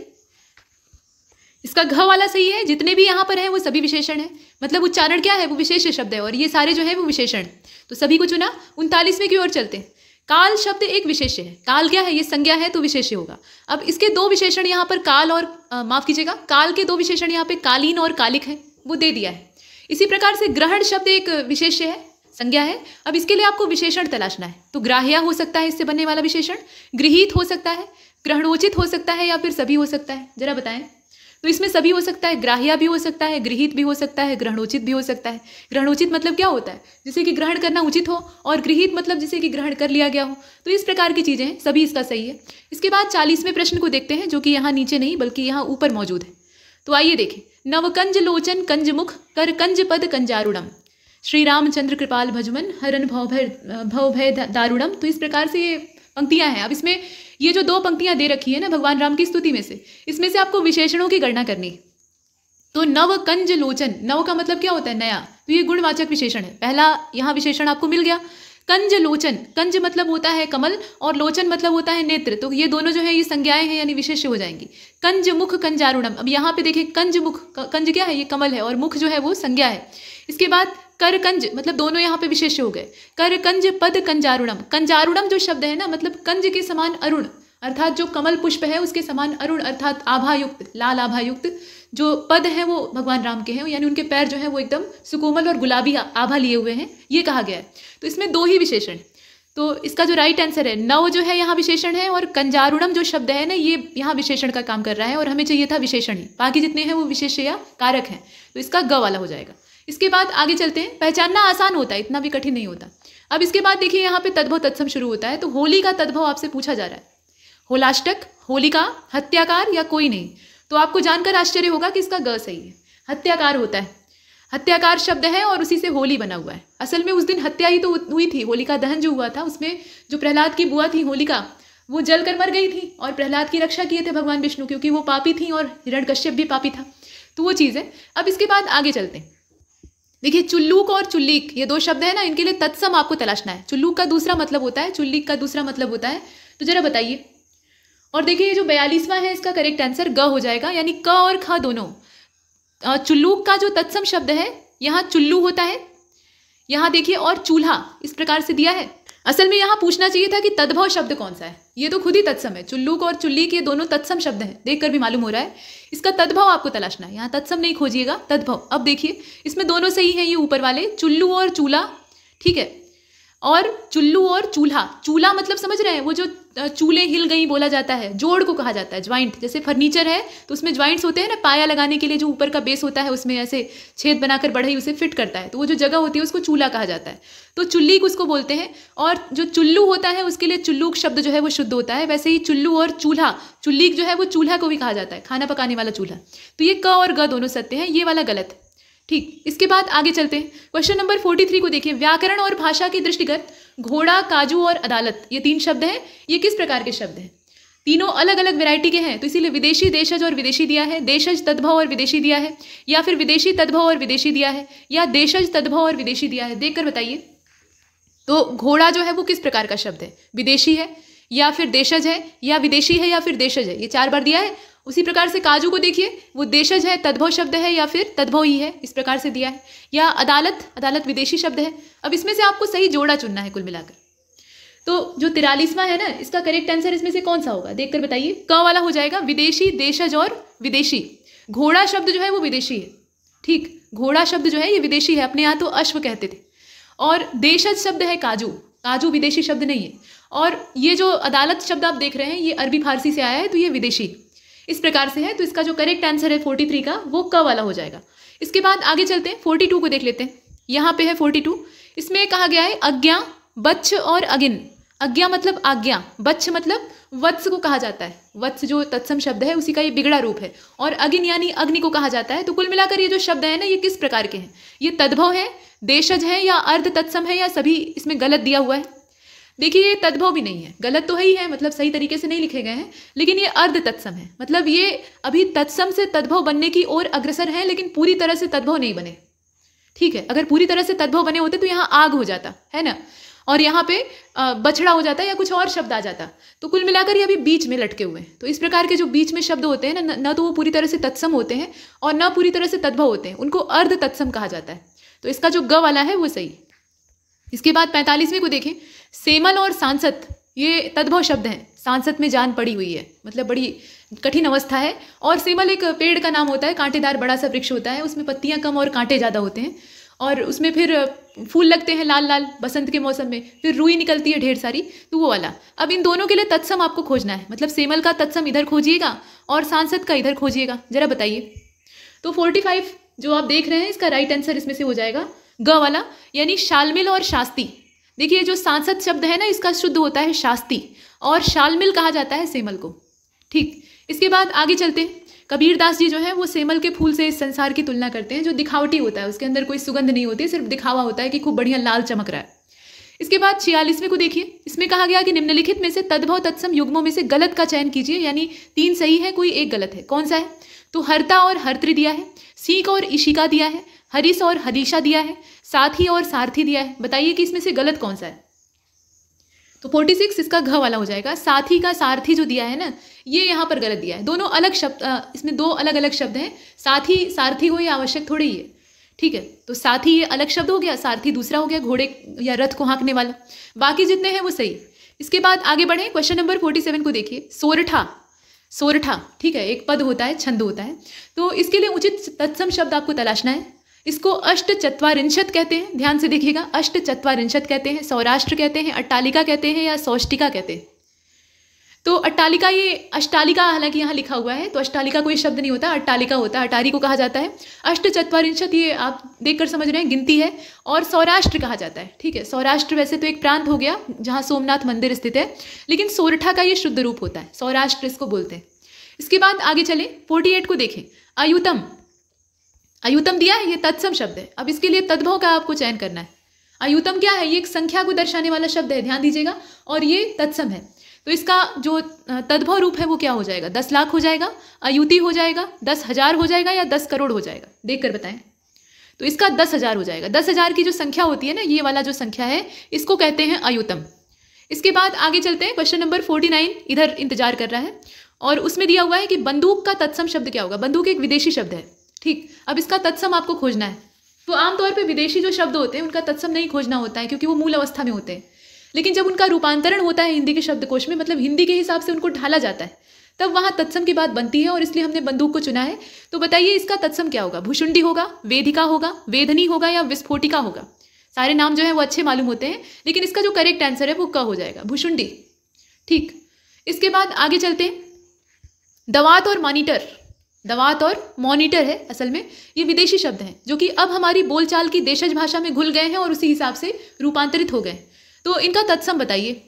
इसका घ वाला सही है जितने भी यहाँ पर हैं वो सभी विशेषण है मतलब उच्चारण क्या है वो विशेष शब्द है और ये सारे जो है वो विशेषण तो सभी को चुना उनतालीसवें की ओर चलते हैं काल शब्द एक विशेष्य है काल क्या है ये संज्ञा है तो विशेष्य होगा अब इसके दो विशेषण यहाँ पर काल और माफ़ कीजिएगा काल के दो विशेषण यहाँ पे कालीन और कालिक है वो दे दिया है इसी प्रकार से ग्रहण शब्द एक विशेष है संज्ञा है अब इसके लिए आपको विशेषण तलाशना है तो ग्राह्य हो सकता है इससे बनने वाला विशेषण गृहित हो सकता है ग्रहणोचित हो सकता है या फिर सभी हो सकता है जरा बताएं तो इसमें सभी हो सकता है ग्राह्य भी हो सकता है गृहित भी हो सकता है ग्रहणोचित भी हो सकता है ग्रहणोचित मतलब क्या होता है जिसे कि ग्रहण करना उचित हो और गृहित मतलब जिसे कि ग्रहण कर लिया गया हो तो इस प्रकार की चीज़ें हैं सभी इसका सही है इसके बाद चालीसवें प्रश्न को देखते हैं जो कि यहाँ नीचे नहीं बल्कि यहाँ ऊपर मौजूद है तो आइए देखें नवकंज लोचन कंजमुख कर कंज पद कंजारुणम श्री रामचंद्र कृपाल भजमन हरन भव भय दारुणम तो इस प्रकार से ये पंक्तियां हैं अब इसमें ये जो दो पंक्तियां दे रखी है ना भगवान राम की स्तुति में से इसमें से आपको विशेषणों की गणना करनी तो नव कंज लोचन नव का मतलब क्या होता है नया तो ये गुणवाचक विशेषण है पहला यहाँ विशेषण आपको मिल गया कंज लोचन कंज मतलब होता है कमल और लोचन मतलब होता है नेत्र तो ये दोनों जो है ये संज्ञाएं हैं यानी विशेष हो जाएंगी कंज मुख कंजारुणम अब यहाँ पे देखें कंज मुख कंज क्या है ये कमल है और मुख जो है वो संज्ञा है इसके बाद कर कंज मतलब दोनों यहाँ पे विशेष हो गए कर कंज पद कंजारुणम कंजारुणम जो शब्द है ना मतलब कंज के समान अरुण अर्थात जो कमल पुष्प है उसके समान अरुण अर्थात आभायुक्त लाल आभायुक्त जो पद हैं वो भगवान राम के हैं यानी उनके पैर जो हैं वो एकदम सुकोमल और गुलाबी आभा लिए हुए हैं ये कहा गया है तो इसमें दो ही विशेषण तो इसका जो राइट आंसर है नव जो है यहाँ विशेषण है और कंजारुणम जो शब्द है ना ये यहाँ विशेषण का काम कर रहा है और हमें चाहिए था विशेषण ही बाकी जितने हैं वो विशेष या कारक हैं तो इसका ग वाला हो जाएगा इसके बाद आगे चलते हैं पहचानना आसान होता है इतना भी कठिन नहीं होता अब इसके बाद देखिए यहाँ पे तद्भव तत्सम शुरू होता है तो होली का तद्भव आपसे पूछा जा रहा है होलाष्टक होलिका हत्याकार या कोई नहीं तो आपको जानकर आश्चर्य होगा कि इसका ग सही है हत्याकार होता है हत्याकार शब्द है और उसी से होली बना हुआ है असल में उस दिन हत्या ही तो हुई थी होली का दहन जो हुआ था उसमें जो प्रहलाद की बुआ थी होलिका वो जल कर मर गई थी और प्रहलाद की रक्षा किए थे भगवान विष्णु क्योंकि वो पापी थी और कश्यप भी पापी था तो वो चीज़ है अब इसके बाद आगे चलते हैं देखिए चुल्लूक और चुल्लीक ये दो शब्द है ना इनके लिए तत्सम आपको तलाशना है चुल्लूक का दूसरा मतलब होता है चुल्लीक का दूसरा मतलब होता है तो जरा बताइए और देखिए ये जो बयालीसवां है इसका करेक्ट आंसर ग हो जाएगा यानी क और ख दोनों चुल्लू का जो तत्सम शब्द है यहाँ चुल्लू होता है यहाँ देखिए और चूल्हा इस प्रकार से दिया है असल में यहाँ पूछना चाहिए था कि तद्भव शब्द कौन सा है ये तो खुद ही तत्सम है चुल्लू और चुल्ली के दोनों तत्सम शब्द हैं देखकर भी मालूम हो रहा है इसका तद्भव आपको तलाशना है यहाँ तत्सम नहीं खोजिएगा तद्भव अब देखिए इसमें दोनों सही हैं ये ऊपर वाले चुल्लू और चूल्हा ठीक है और चुल्लू और चूल्हा चूल्हा मतलब समझ रहे हैं वो जो चूल्हे हिल गई बोला जाता है जोड़ को कहा जाता है ज्वाइंट जैसे फर्नीचर है तो उसमें ज्वाइंट्स होते हैं ना पाया लगाने के लिए जो ऊपर का बेस होता है उसमें ऐसे छेद बनाकर बढ़ई उसे फिट करता है तो वो जो जगह होती है उसको चूल्हा कहा जाता है तो चुल्ली उसको बोलते हैं और जो चुल्लू होता है उसके लिए चुल्लू शब्द जो है वो शुद्ध होता है वैसे ही चुल्लू और चूल्हा चुल्ली जो है वो चूल्हा को भी कहा जाता है खाना पकाने वाला चूल्हा तो ये क और ग दोनों सत्य हैं ये वाला गलत है ठीक इसके बाद आगे चलते हैं क्वेश्चन नंबर फोर्टी थ्री को देखिए व्याकरण और भाषा के दृष्टिगत घोड़ा काजू और अदालत ये तीन शब्द हैं ये किस प्रकार के शब्द हैं तीनों अलग अलग वैरायटी के हैं तो इसीलिए विदेशी देशज और विदेशी दिया है देशज तद्भव और विदेशी दिया है या फिर विदेशी तद्भव और विदेशी दिया है या देशज तद्भव और विदेशी दिया है देखकर बताइए तो घोड़ा जो है वो किस प्रकार का शब्द है विदेशी है या फिर देशज है या विदेशी है या फिर देशज है ये चार बार दिया है उसी प्रकार से काजू को देखिए वो देशज है तद्भव शब्द है या फिर तद्भव ही है इस प्रकार से दिया है या अदालत अदालत विदेशी शब्द है अब इसमें से आपको सही जोड़ा चुनना है कुल मिलाकर तो जो तिरालीसवां है ना इसका करेक्ट आंसर इसमें से कौन सा होगा देखकर बताइए क वाला हो जाएगा विदेशी देशज और विदेशी घोड़ा शब्द जो है वो विदेशी है ठीक घोड़ा शब्द जो है ये विदेशी है अपने यहाँ तो अश्व कहते थे और देशज शब्द है काजू काजू विदेशी शब्द नहीं है और ये जो अदालत शब्द आप देख रहे हैं ये अरबी फारसी से आया है तो ये विदेशी इस प्रकार से है तो इसका जो करेक्ट आंसर है फोर्टी थ्री का वो क वाला हो जाएगा इसके बाद आगे चलते हैं फोर्टी टू को देख लेते हैं यहाँ पे है फोर्टी टू इसमें कहा गया है अज्ञा बच्च और अगिन अज्ञा मतलब आज्ञा बच्च मतलब वत्स को कहा जाता है वत्स जो तत्सम शब्द है उसी का ये बिगड़ा रूप है और अगिन यानी अग्नि को कहा जाता है तो कुल मिलाकर ये जो शब्द है ना ये किस प्रकार के हैं ये तद्भव है देशज है या अर्ध तत्सम है या सभी इसमें गलत दिया हुआ है देखिए ये तद्भव भी नहीं है गलत तो है ही है मतलब सही तरीके से नहीं लिखे गए हैं लेकिन ये अर्ध तत्सम है मतलब ये अभी तत्सम से तद्भव बनने की ओर अग्रसर है लेकिन पूरी तरह से तद्भव नहीं बने ठीक है अगर पूरी तरह से तद्भव बने होते तो यहाँ आग हो जाता है ना और यहाँ पे बछड़ा हो जाता है या कुछ और शब्द आ जाता तो कुल मिलाकर ये अभी बीच में लटके हुए हैं तो इस प्रकार के जो बीच में शब्द होते हैं ना न तो वो पूरी तरह से तत्सम होते हैं और न पूरी तरह से तद्भव होते हैं उनको अर्ध तत्सम कहा जाता है तो इसका जो ग वाला है वो सही इसके बाद पैंतालीसवें को देखें सेमन और सांसद ये तद्भव शब्द हैं सांसद में जान पड़ी हुई है मतलब बड़ी कठिन अवस्था है और सेमल एक पेड़ का नाम होता है कांटेदार बड़ा सा वृक्ष होता है उसमें पत्तियाँ कम और कांटे ज़्यादा होते हैं और उसमें फिर फूल लगते हैं लाल लाल बसंत के मौसम में फिर रुई निकलती है ढेर सारी तो वो वाला अब इन दोनों के लिए तत्सम आपको खोजना है मतलब सेमल का तत्सम इधर खोजिएगा और सांसद का इधर खोजिएगा ज़रा बताइए तो फोर्टी फाइव जो आप देख रहे हैं इसका राइट आंसर इसमें से हो जाएगा ग वाला यानी शालमिल और शास्ती देखिए जो सांसद शब्द है ना इसका शुद्ध होता है शास्ती और शालमिल कहा जाता है सेमल को ठीक इसके बाद आगे चलते कबीर दास जी जो है वो सेमल के फूल से इस संसार की तुलना करते हैं जो दिखावटी होता है उसके अंदर कोई सुगंध नहीं होती सिर्फ दिखावा होता है कि खूब बढ़िया लाल चमक रहा है इसके बाद छियालीसवें को देखिए इसमें कहा गया कि निम्नलिखित में से तद्भव तत्सम युग्मों में से गलत का चयन कीजिए यानी तीन सही है कोई एक गलत है कौन सा है तो हरता और हर्त्र दिया है सीख और इशिका दिया है हरिस और हदीशा दिया है साथी और सारथी दिया है बताइए कि इसमें से गलत कौन सा है तो फोर्टी सिक्स इसका घ वाला हो जाएगा साथी का सारथी जो दिया है ना ये यहाँ पर गलत दिया है दोनों अलग शब्द इसमें दो अलग अलग शब्द हैं साथी सारथी को ये आवश्यक थोड़ी ही है ठीक है तो साथी ये अलग शब्द हो गया सारथी दूसरा हो गया घोड़े या रथ को हाँकने वाला बाकी जितने हैं वो सही इसके बाद आगे बढ़े क्वेश्चन नंबर फोर्टी सेवन को देखिए सोरठा सोरठा ठीक है एक पद होता है छंद होता है तो इसके लिए उचित तत्सम शब्द आपको तलाशना है इसको अष्ट चत्वारिंशत कहते हैं ध्यान से देखिएगा अष्ट चत्वारिंशत कहते हैं सौराष्ट्र कहते हैं अट्टालिका कहते हैं या सौष्टिका कहते हैं तो अट्टालिका ये अष्टालिका हालांकि यहाँ लिखा हुआ है तो अष्टालिका कोई शब्द नहीं होता अट्टालिका होता है अटारी को कहा जाता है अष्ट चतवारिंशत ये आप देख कर समझ रहे हैं गिनती है और सौराष्ट्र कहा जाता है ठीक है सौराष्ट्र वैसे तो एक प्रांत हो गया जहाँ सोमनाथ मंदिर स्थित है लेकिन सोरठा का ये शुद्ध रूप होता है सौराष्ट्र इसको बोलते हैं इसके बाद आगे चले फोर्टी को देखें अयुतम अयुतम दिया है ये तत्सम शब्द है अब इसके लिए तद्भव का आपको चयन करना है अयुतम क्या है ये एक संख्या को दर्शाने वाला शब्द है ध्यान दीजिएगा और ये तत्सम है तो इसका जो तद्भव रूप है वो क्या हो जाएगा दस लाख हो जाएगा अयुति हो जाएगा दस हज़ार हो जाएगा या दस करोड़ हो जाएगा देख कर बताएं तो इसका दस हज़ार हो जाएगा दस हज़ार की जो संख्या होती है ना ये वाला जो संख्या है इसको कहते हैं अयुतम इसके बाद आगे चलते हैं क्वेश्चन नंबर फोर्टी नाइन इधर इंतजार कर रहा है और उसमें दिया हुआ है कि बंदूक का तत्सम शब्द क्या होगा बंदूक एक विदेशी शब्द है ठीक अब इसका तत्सम आपको खोजना है तो आमतौर पर विदेशी जो शब्द होते हैं उनका तत्सम नहीं खोजना होता है क्योंकि वो मूल अवस्था में होते हैं लेकिन जब उनका रूपांतरण होता है हिंदी के शब्दकोश में मतलब हिंदी के हिसाब से उनको ढाला जाता है तब वहाँ तत्सम की बात बनती है और इसलिए हमने बंदूक को चुना है तो बताइए इसका तत्सम क्या होगा भूषुंडी होगा वेदिका होगा वेधनी होगा या विस्फोटिका होगा सारे नाम जो है वो अच्छे मालूम होते हैं लेकिन इसका जो करेक्ट आंसर है वो क हो जाएगा भूषुंडी ठीक इसके बाद आगे चलते हैं दवात और मॉनिटर दवात और मॉनिटर है असल में ये विदेशी शब्द हैं जो कि अब हमारी बोलचाल की देशज भाषा में घुल गए हैं और उसी हिसाब से रूपांतरित हो गए हैं तो इनका तत्सम बताइए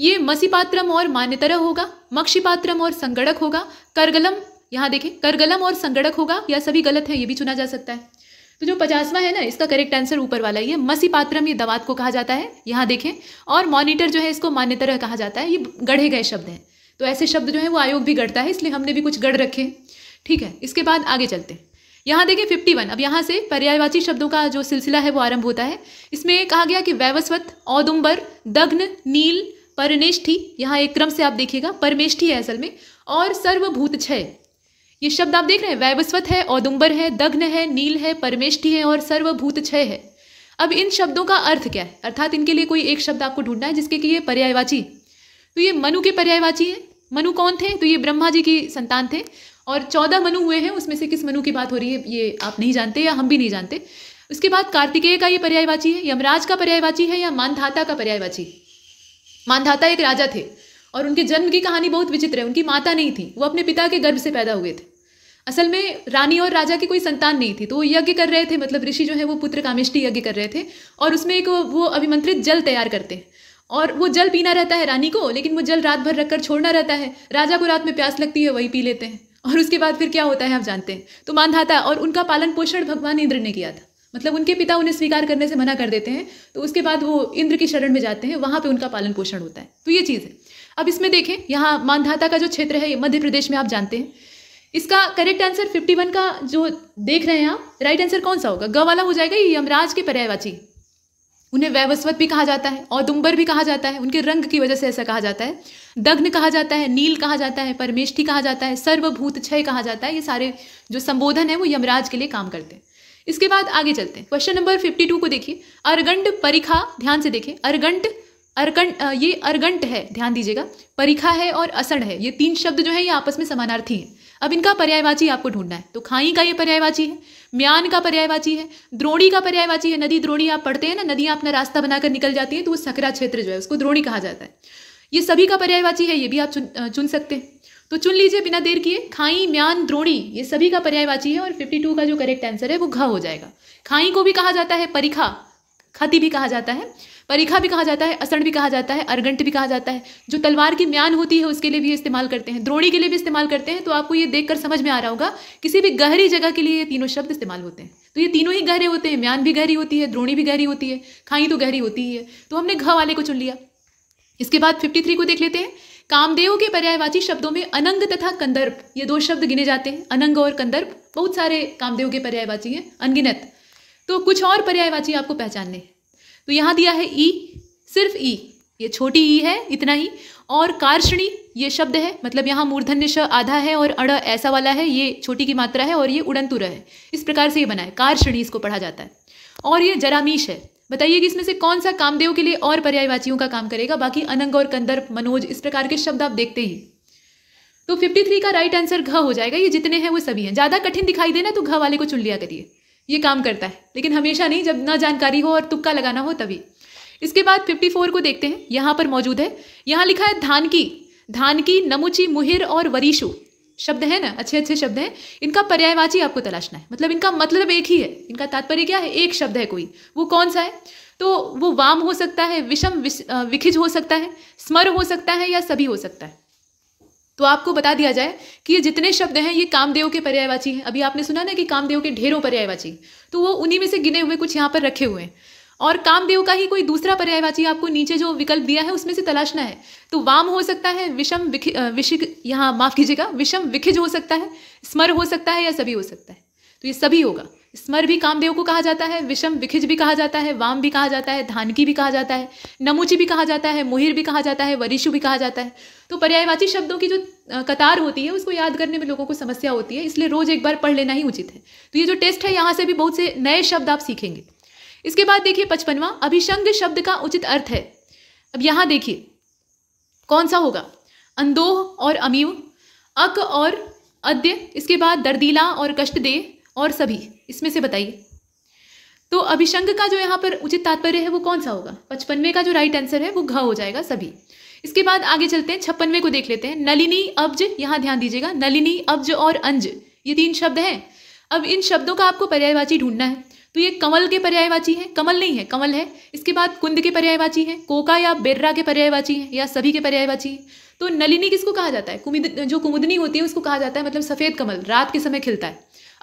ये मसीपात्रम और मान्यतरह होगा मक्षिपात्रम और संगणक होगा करगलम यहाँ देखें करगलम और संगणक होगा या सभी गलत है ये भी चुना जा सकता है तो जो पचासवा है ना इसका करेक्ट आंसर ऊपर वाला ये मसीपात्रम ये दवात को कहा जाता है यहाँ देखें और मॉनिटर जो है इसको मान्यतरह कहा जाता है ये गढ़े गए शब्द हैं तो ऐसे शब्द जो है वो आयोग भी गढ़ता है इसलिए हमने भी कुछ गढ़ रखे हैं ठीक है इसके बाद आगे चलते हैं यहाँ देखिए फिफ्टी वन अब यहाँ से पर्यायवाची शब्दों का जो सिलसिला है वो आरंभ होता है इसमें कहा गया कि वैवस्वत औदुम्बर दग्न नील परनेष्ठी यहाँ एक क्रम से आप देखिएगा परमेष्ठी है असल में और सर्वभूत छय ये शब्द आप देख रहे हैं वैवस्वत है औदुम्बर है दग्न है नील है परमेष्ठी है और सर्वभूत छय है अब इन शब्दों का अर्थ क्या है अर्थात इनके लिए कोई एक शब्द आपको ढूंढना है जिसके कि ये पर्यायवाची तो ये मनु के पर्यायवाची है मनु कौन थे तो ये ब्रह्मा जी की संतान थे और चौदह मनु हुए हैं उसमें से किस मनु की बात हो रही है ये आप नहीं जानते या हम भी नहीं जानते उसके बाद कार्तिकेय का ये पर्यायवाची है यमराज का पर्यायवाची है या मानधाता का पर्यायवाची मानधाता एक राजा थे और उनके जन्म की कहानी बहुत विचित्र है उनकी माता नहीं थी वो अपने पिता के गर्भ से पैदा हुए थे असल में रानी और राजा की कोई संतान नहीं थी तो वो यज्ञ कर रहे थे मतलब ऋषि जो है वो पुत्र कामिष्टि यज्ञ कर रहे थे और उसमें एक वो अभिमंत्रित जल तैयार करते हैं और वो जल पीना रहता है रानी को लेकिन वो जल रात भर रखकर छोड़ना रहता है राजा को रात में प्यास लगती है वही पी लेते हैं और उसके बाद फिर क्या होता है आप जानते हैं तो मानधाता और उनका पालन पोषण भगवान इंद्र ने किया था मतलब उनके पिता उन्हें स्वीकार करने से मना कर देते हैं तो उसके बाद वो इंद्र की शरण में जाते हैं वहाँ पे उनका पालन पोषण होता है तो ये चीज़ है अब इसमें देखें यहाँ मानधाता का जो क्षेत्र है मध्य प्रदेश में आप जानते हैं इसका करेक्ट आंसर 51 का जो देख रहे हैं आप राइट आंसर कौन सा होगा ग वाला हो जाएगा ये यमराज के पर्यायवाची उन्हें वैवस्वत भी कहा जाता है औदुम्बर भी कहा जाता है उनके रंग की वजह से ऐसा कहा जाता है दग्न कहा जाता है नील कहा जाता है परमेष्ठी कहा जाता है सर्वभूत क्षय कहा जाता है ये सारे जो संबोधन है वो यमराज के लिए काम करते हैं इसके बाद आगे चलते हैं क्वेश्चन नंबर फिफ्टी टू को देखिए अरगंट परिखा ध्यान से देखें अरगंट अरगंट ये अरगंट है ध्यान दीजिएगा परिखा है और असण है ये तीन शब्द जो है ये आपस में समानार्थी है अब इनका पर्यायवाची आपको ढूंढना है तो खाई का ये पर्यायवाची है म्यान का पर्यायवाची है द्रोणी का पर्यायवाची है नदी द्रोणी आप पढ़ते हैं ना नदियाँ अपना रास्ता बनाकर निकल जाती है तो वो सकरा क्षेत्र जो है उसको द्रोणी कहा जाता है ये सभी का पर्यायवाची है ये भी आप चुन चुन सकते हैं तो चुन लीजिए बिना देर किए खाई म्यान द्रोणी ये सभी का पर्यायवाची है और 52 का जो करेक्ट आंसर है वो घ हो जाएगा खाई को भी कहा जाता है परिखा खति भी कहा जाता है परिखा भी कहा जाता है असण भी कहा जाता है अर्गंट भी कहा जाता है जो तलवार की म्यान होती है उसके लिए भी इस्तेमाल करते हैं द्रोणी के लिए भी इस्तेमाल करते हैं तो आपको ये देखकर समझ में आ रहा होगा किसी भी गहरी जगह के लिए ये तीनों शब्द इस्तेमाल होते हैं तो ये तीनों ही गहरे होते हैं म्यान भी गहरी होती है द्रोणी भी गहरी होती है खाई तो गहरी होती ही है तो हमने घ वाले को चुन लिया इसके बाद 53 को देख लेते हैं कामदेव के पर्यायवाची शब्दों में अनंग तथा कंदर्प ये दो शब्द गिने जाते हैं अनंग और कंदर्प बहुत सारे कामदेव के पर्यायवाची हैं अनगिनत तो कुछ और पर्यायवाची आपको पहचानने तो यहाँ दिया है ई सिर्फ ई ये छोटी ई है इतना ही और कार्षणी ये शब्द है मतलब यहाँ मूर्धन्य श आधा है और अड़ ऐसा वाला है ये छोटी की मात्रा है और ये उड़नतुर है इस प्रकार से ये बना है कार्षणी इसको पढ़ा जाता है और ये जरामीश है बताइए कि इसमें से कौन सा कामदेव के लिए और पर्यायवाचियों का काम करेगा बाकी अनंग और कंदर्प मनोज इस प्रकार के शब्द आप देखते ही तो 53 का राइट आंसर घ हो जाएगा ये जितने हैं वो सभी हैं ज़्यादा कठिन दिखाई देना तो घ वाले को चुन लिया करिए ये काम करता है लेकिन हमेशा नहीं जब ना जानकारी हो और तुक्का लगाना हो तभी इसके बाद 54 को देखते हैं यहाँ पर मौजूद है यहाँ लिखा है धान की धान की नमुची मुहिर और वरीशु शब्द है ना अच्छे अच्छे शब्द हैं इनका पर्यायवाची आपको तलाशना है मतलब इनका मतलब एक ही है इनका तात्पर्य क्या है एक शब्द है कोई वो कौन सा है तो वो वाम हो सकता है विषम विखिज हो सकता है स्मर हो सकता है या सभी हो सकता है तो आपको बता दिया जाए कि ये जितने शब्द हैं ये कामदेव के पर्यायवाची हैं अभी आपने सुना ना कि कामदेव के ढेरों पर्यायवाची तो वो उन्हीं में से गिने हुए कुछ यहाँ पर रखे हुए हैं और कामदेव का ही कोई दूसरा पर्यायवाची आपको नीचे जो विकल्प दिया है उसमें से तलाशना है तो वाम हो सकता है विषम विषिक यहाँ माफ कीजिएगा विषम विखिज हो सकता है स्मर हो सकता है या सभी हो सकता है तो ये सभी होगा स्मर भी कामदेव को कहा जाता है विषम विखिज भी कहा जाता है वाम भी कहा जाता है धानकी भी कहा जाता है नमुची भी कहा जाता है मुहिर भी कहा जाता है वरिशु भी कहा जाता है तो पर्यायवाची शब्दों की जो कतार होती है उसको याद करने में लोगों को समस्या होती है इसलिए रोज़ एक बार पढ़ लेना ही उचित है तो ये जो टेस्ट है यहाँ से भी बहुत से नए शब्द आप सीखेंगे इसके बाद देखिए पचपनवा अभिशंग शब्द का उचित अर्थ है अब यहाँ देखिए कौन सा होगा अंदोह और अमीव अक और अद्य इसके बाद दर्दीला और कष्ट दे और सभी इसमें से बताइए तो अभिशंग का जो यहाँ पर उचित तात्पर्य है वो कौन सा होगा पचपनवे का जो राइट आंसर है वो घ हो जाएगा सभी इसके बाद आगे चलते हैं छप्पनवे को देख लेते हैं नलिनी अब्ज यहाँ ध्यान दीजिएगा नलिनी अब्ज और अंज ये तीन शब्द हैं अब इन शब्दों का आपको पर्यायवाची ढूंढना है तो ये कमल के पर्यायवाची हैं कमल नहीं है कमल है इसके बाद कुंद के पर्यायवाची हैं कोका या बेर्रा के पर्यायवाची हैं या सभी के पर्यायवाची हैं तो नलिनी किसको कहा जाता है कुमिद जो कुमुदनी होती है उसको कहा जाता है मतलब सफ़ेद कमल रात के समय खिलता है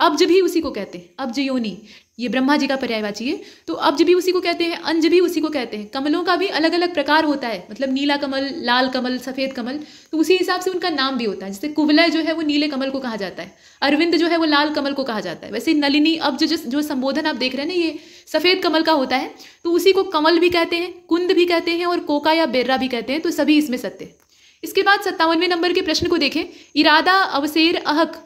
अब्ज भी उसी को कहते हैं अब्ज जयोनी ये ब्रह्मा जी का पर्यायवाची है तो अब्ज भी उसी को कहते हैं अंज भी उसी को कहते हैं कमलों का भी अलग अलग प्रकार होता है मतलब नीला कमल लाल कमल सफ़ेद कमल तो उसी हिसाब से उनका नाम भी होता है जैसे कुवलय जो है वो नीले कमल को कहा जाता है अरविंद जो है वो लाल कमल को कहा जाता है वैसे नलिनी अब्ज जो जो संबोधन आप देख रहे हैं ना ये सफ़ेद कमल का होता है तो उसी को कमल भी कहते हैं कुंद भी कहते हैं और कोका या बेर्रा भी कहते हैं तो सभी इसमें सत्य इसके बाद सत्तावनवें नंबर के प्रश्न को देखें इरादा अवसेर अहक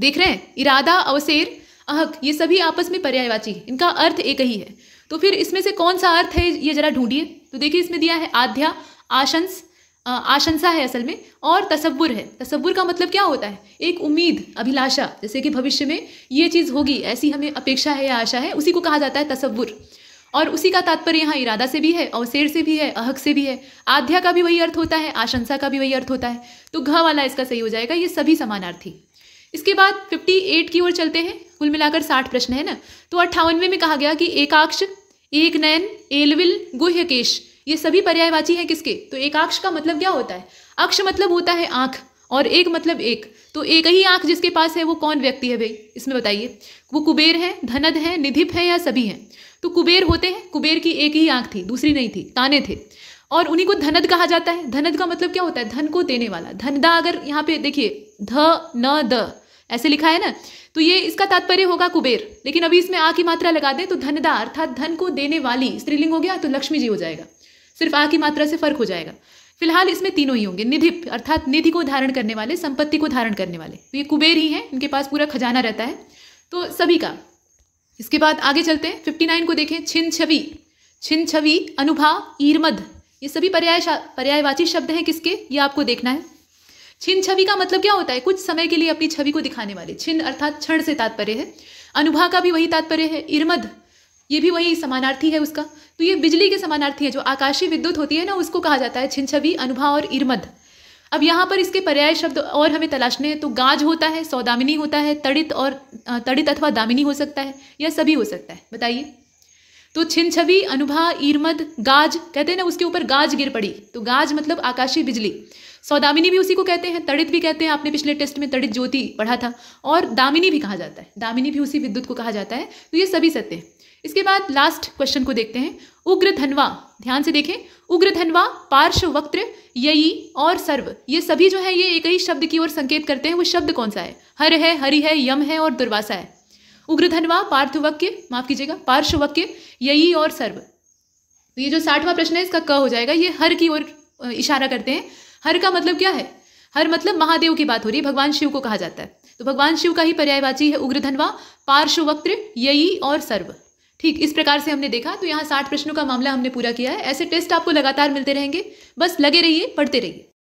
देख रहे हैं इरादा अवसेर अहक ये सभी आपस में पर्यायवाची है इनका अर्थ एक ही है तो फिर इसमें से कौन सा अर्थ है ये जरा ढूंढिए तो देखिए इसमें दिया है आध्या आशंस आशंसा है असल में और तस्वुर है तस्वुर का मतलब क्या होता है एक उम्मीद अभिलाषा जैसे कि भविष्य में ये चीज़ होगी ऐसी हमें अपेक्षा है या आशा है उसी को कहा जाता है तस्वुर और उसी का तात्पर्य यहाँ इरादा से भी है अवसेर से भी है अहक से भी है आध्या का भी वही अर्थ होता है आशंसा का भी वही अर्थ होता है तो घ वाला इसका सही हो जाएगा ये सभी समानार्थी इसके बाद 58 की ओर चलते हैं कुल मिलाकर 60 प्रश्न है ना तो अट्ठावनवे में कहा गया कि एकाक्ष एक नयन एलविल गुह्यकेश ये सभी पर्यायवाची हैं किसके तो एकाक्ष का मतलब क्या होता है अक्ष मतलब होता है आँख और एक मतलब एक तो एक ही आंख जिसके पास है वो कौन व्यक्ति है भाई इसमें बताइए वो कुबेर है धनद है निधिप है या सभी हैं तो कुबेर होते हैं कुबेर की एक ही आंख थी दूसरी नहीं थी ताने थे और उन्हीं को धनद कहा जाता है धनद का मतलब क्या होता है धन को देने वाला धनदा अगर यहाँ पे देखिए ध न द ऐसे लिखा है ना तो ये इसका तात्पर्य होगा कुबेर लेकिन अभी इसमें आ की मात्रा लगा दें तो धनदा अर्थात धन को देने वाली स्त्रीलिंग हो गया तो लक्ष्मी जी हो जाएगा सिर्फ आ की मात्रा से फर्क हो जाएगा फिलहाल इसमें तीनों ही होंगे निधि अर्थात निधि को धारण करने वाले संपत्ति को धारण करने वाले तो ये कुबेर ही हैं इनके पास पूरा खजाना रहता है तो सभी का इसके बाद आगे चलते हैं फिफ्टी नाइन को देखें छिन छवि छिन छवि अनुभा ईरमद ये सभी पर्याय पर्यायवाची शब्द हैं किसके ये आपको देखना है छिन्न छवि का मतलब क्या होता है कुछ समय के लिए अपनी छवि को दिखाने वाले छिन्न अर्थात क्षण से तात्पर्य है अनुभा का भी वही तात्पर्य है इर्मद ये भी वही समानार्थी है उसका तो ये बिजली के समानार्थी है जो आकाशीय विद्युत होती है ना उसको कहा जाता है छिन छवि अनुभा और इर्मद अब यहाँ पर इसके पर्याय शब्द और हमें तलाशने हैं तो गाज होता है सौदामिनी होता है तड़ित और तड़ित अथवा दामिनी हो सकता है या सभी हो सकता है बताइए तो छिन छवि अनुभा ईरमद गाज कहते हैं ना उसके ऊपर गाज गिर पड़ी तो गाज मतलब आकाशीय बिजली सौदामिनी भी उसी को कहते हैं तड़ित भी कहते हैं आपने पिछले टेस्ट में तड़ित ज्योति पढ़ा था और दामिनी भी कहा जाता है दामिनी भी उसी विद्युत को कहा जाता है तो ये सभी सत्य है इसके बाद लास्ट क्वेश्चन को देखते हैं उग्र धनवा ध्यान से देखें उग्र धनवा पार्श्व वक्त्र यई और सर्व ये सभी जो है ये एक ही शब्द की ओर संकेत करते हैं वो शब्द कौन सा है हर है हरि है यम है और दुर्वासा है उग्र धनवा पार्थवक्य माफ कीजिएगा पार्श्वक्य यई और सर्व तो ये जो साठवां प्रश्न है इसका क हो जाएगा ये हर की ओर इशारा करते हैं हर का मतलब क्या है हर मतलब महादेव की बात हो रही है भगवान शिव को कहा जाता है तो भगवान शिव का ही पर्यायवाची है उग्रधनवा पार्श्ववक्त्र यई और सर्व ठीक इस प्रकार से हमने देखा तो यहाँ साठ प्रश्नों का मामला हमने पूरा किया है ऐसे टेस्ट आपको लगातार मिलते रहेंगे बस लगे रहिए पढ़ते रहिए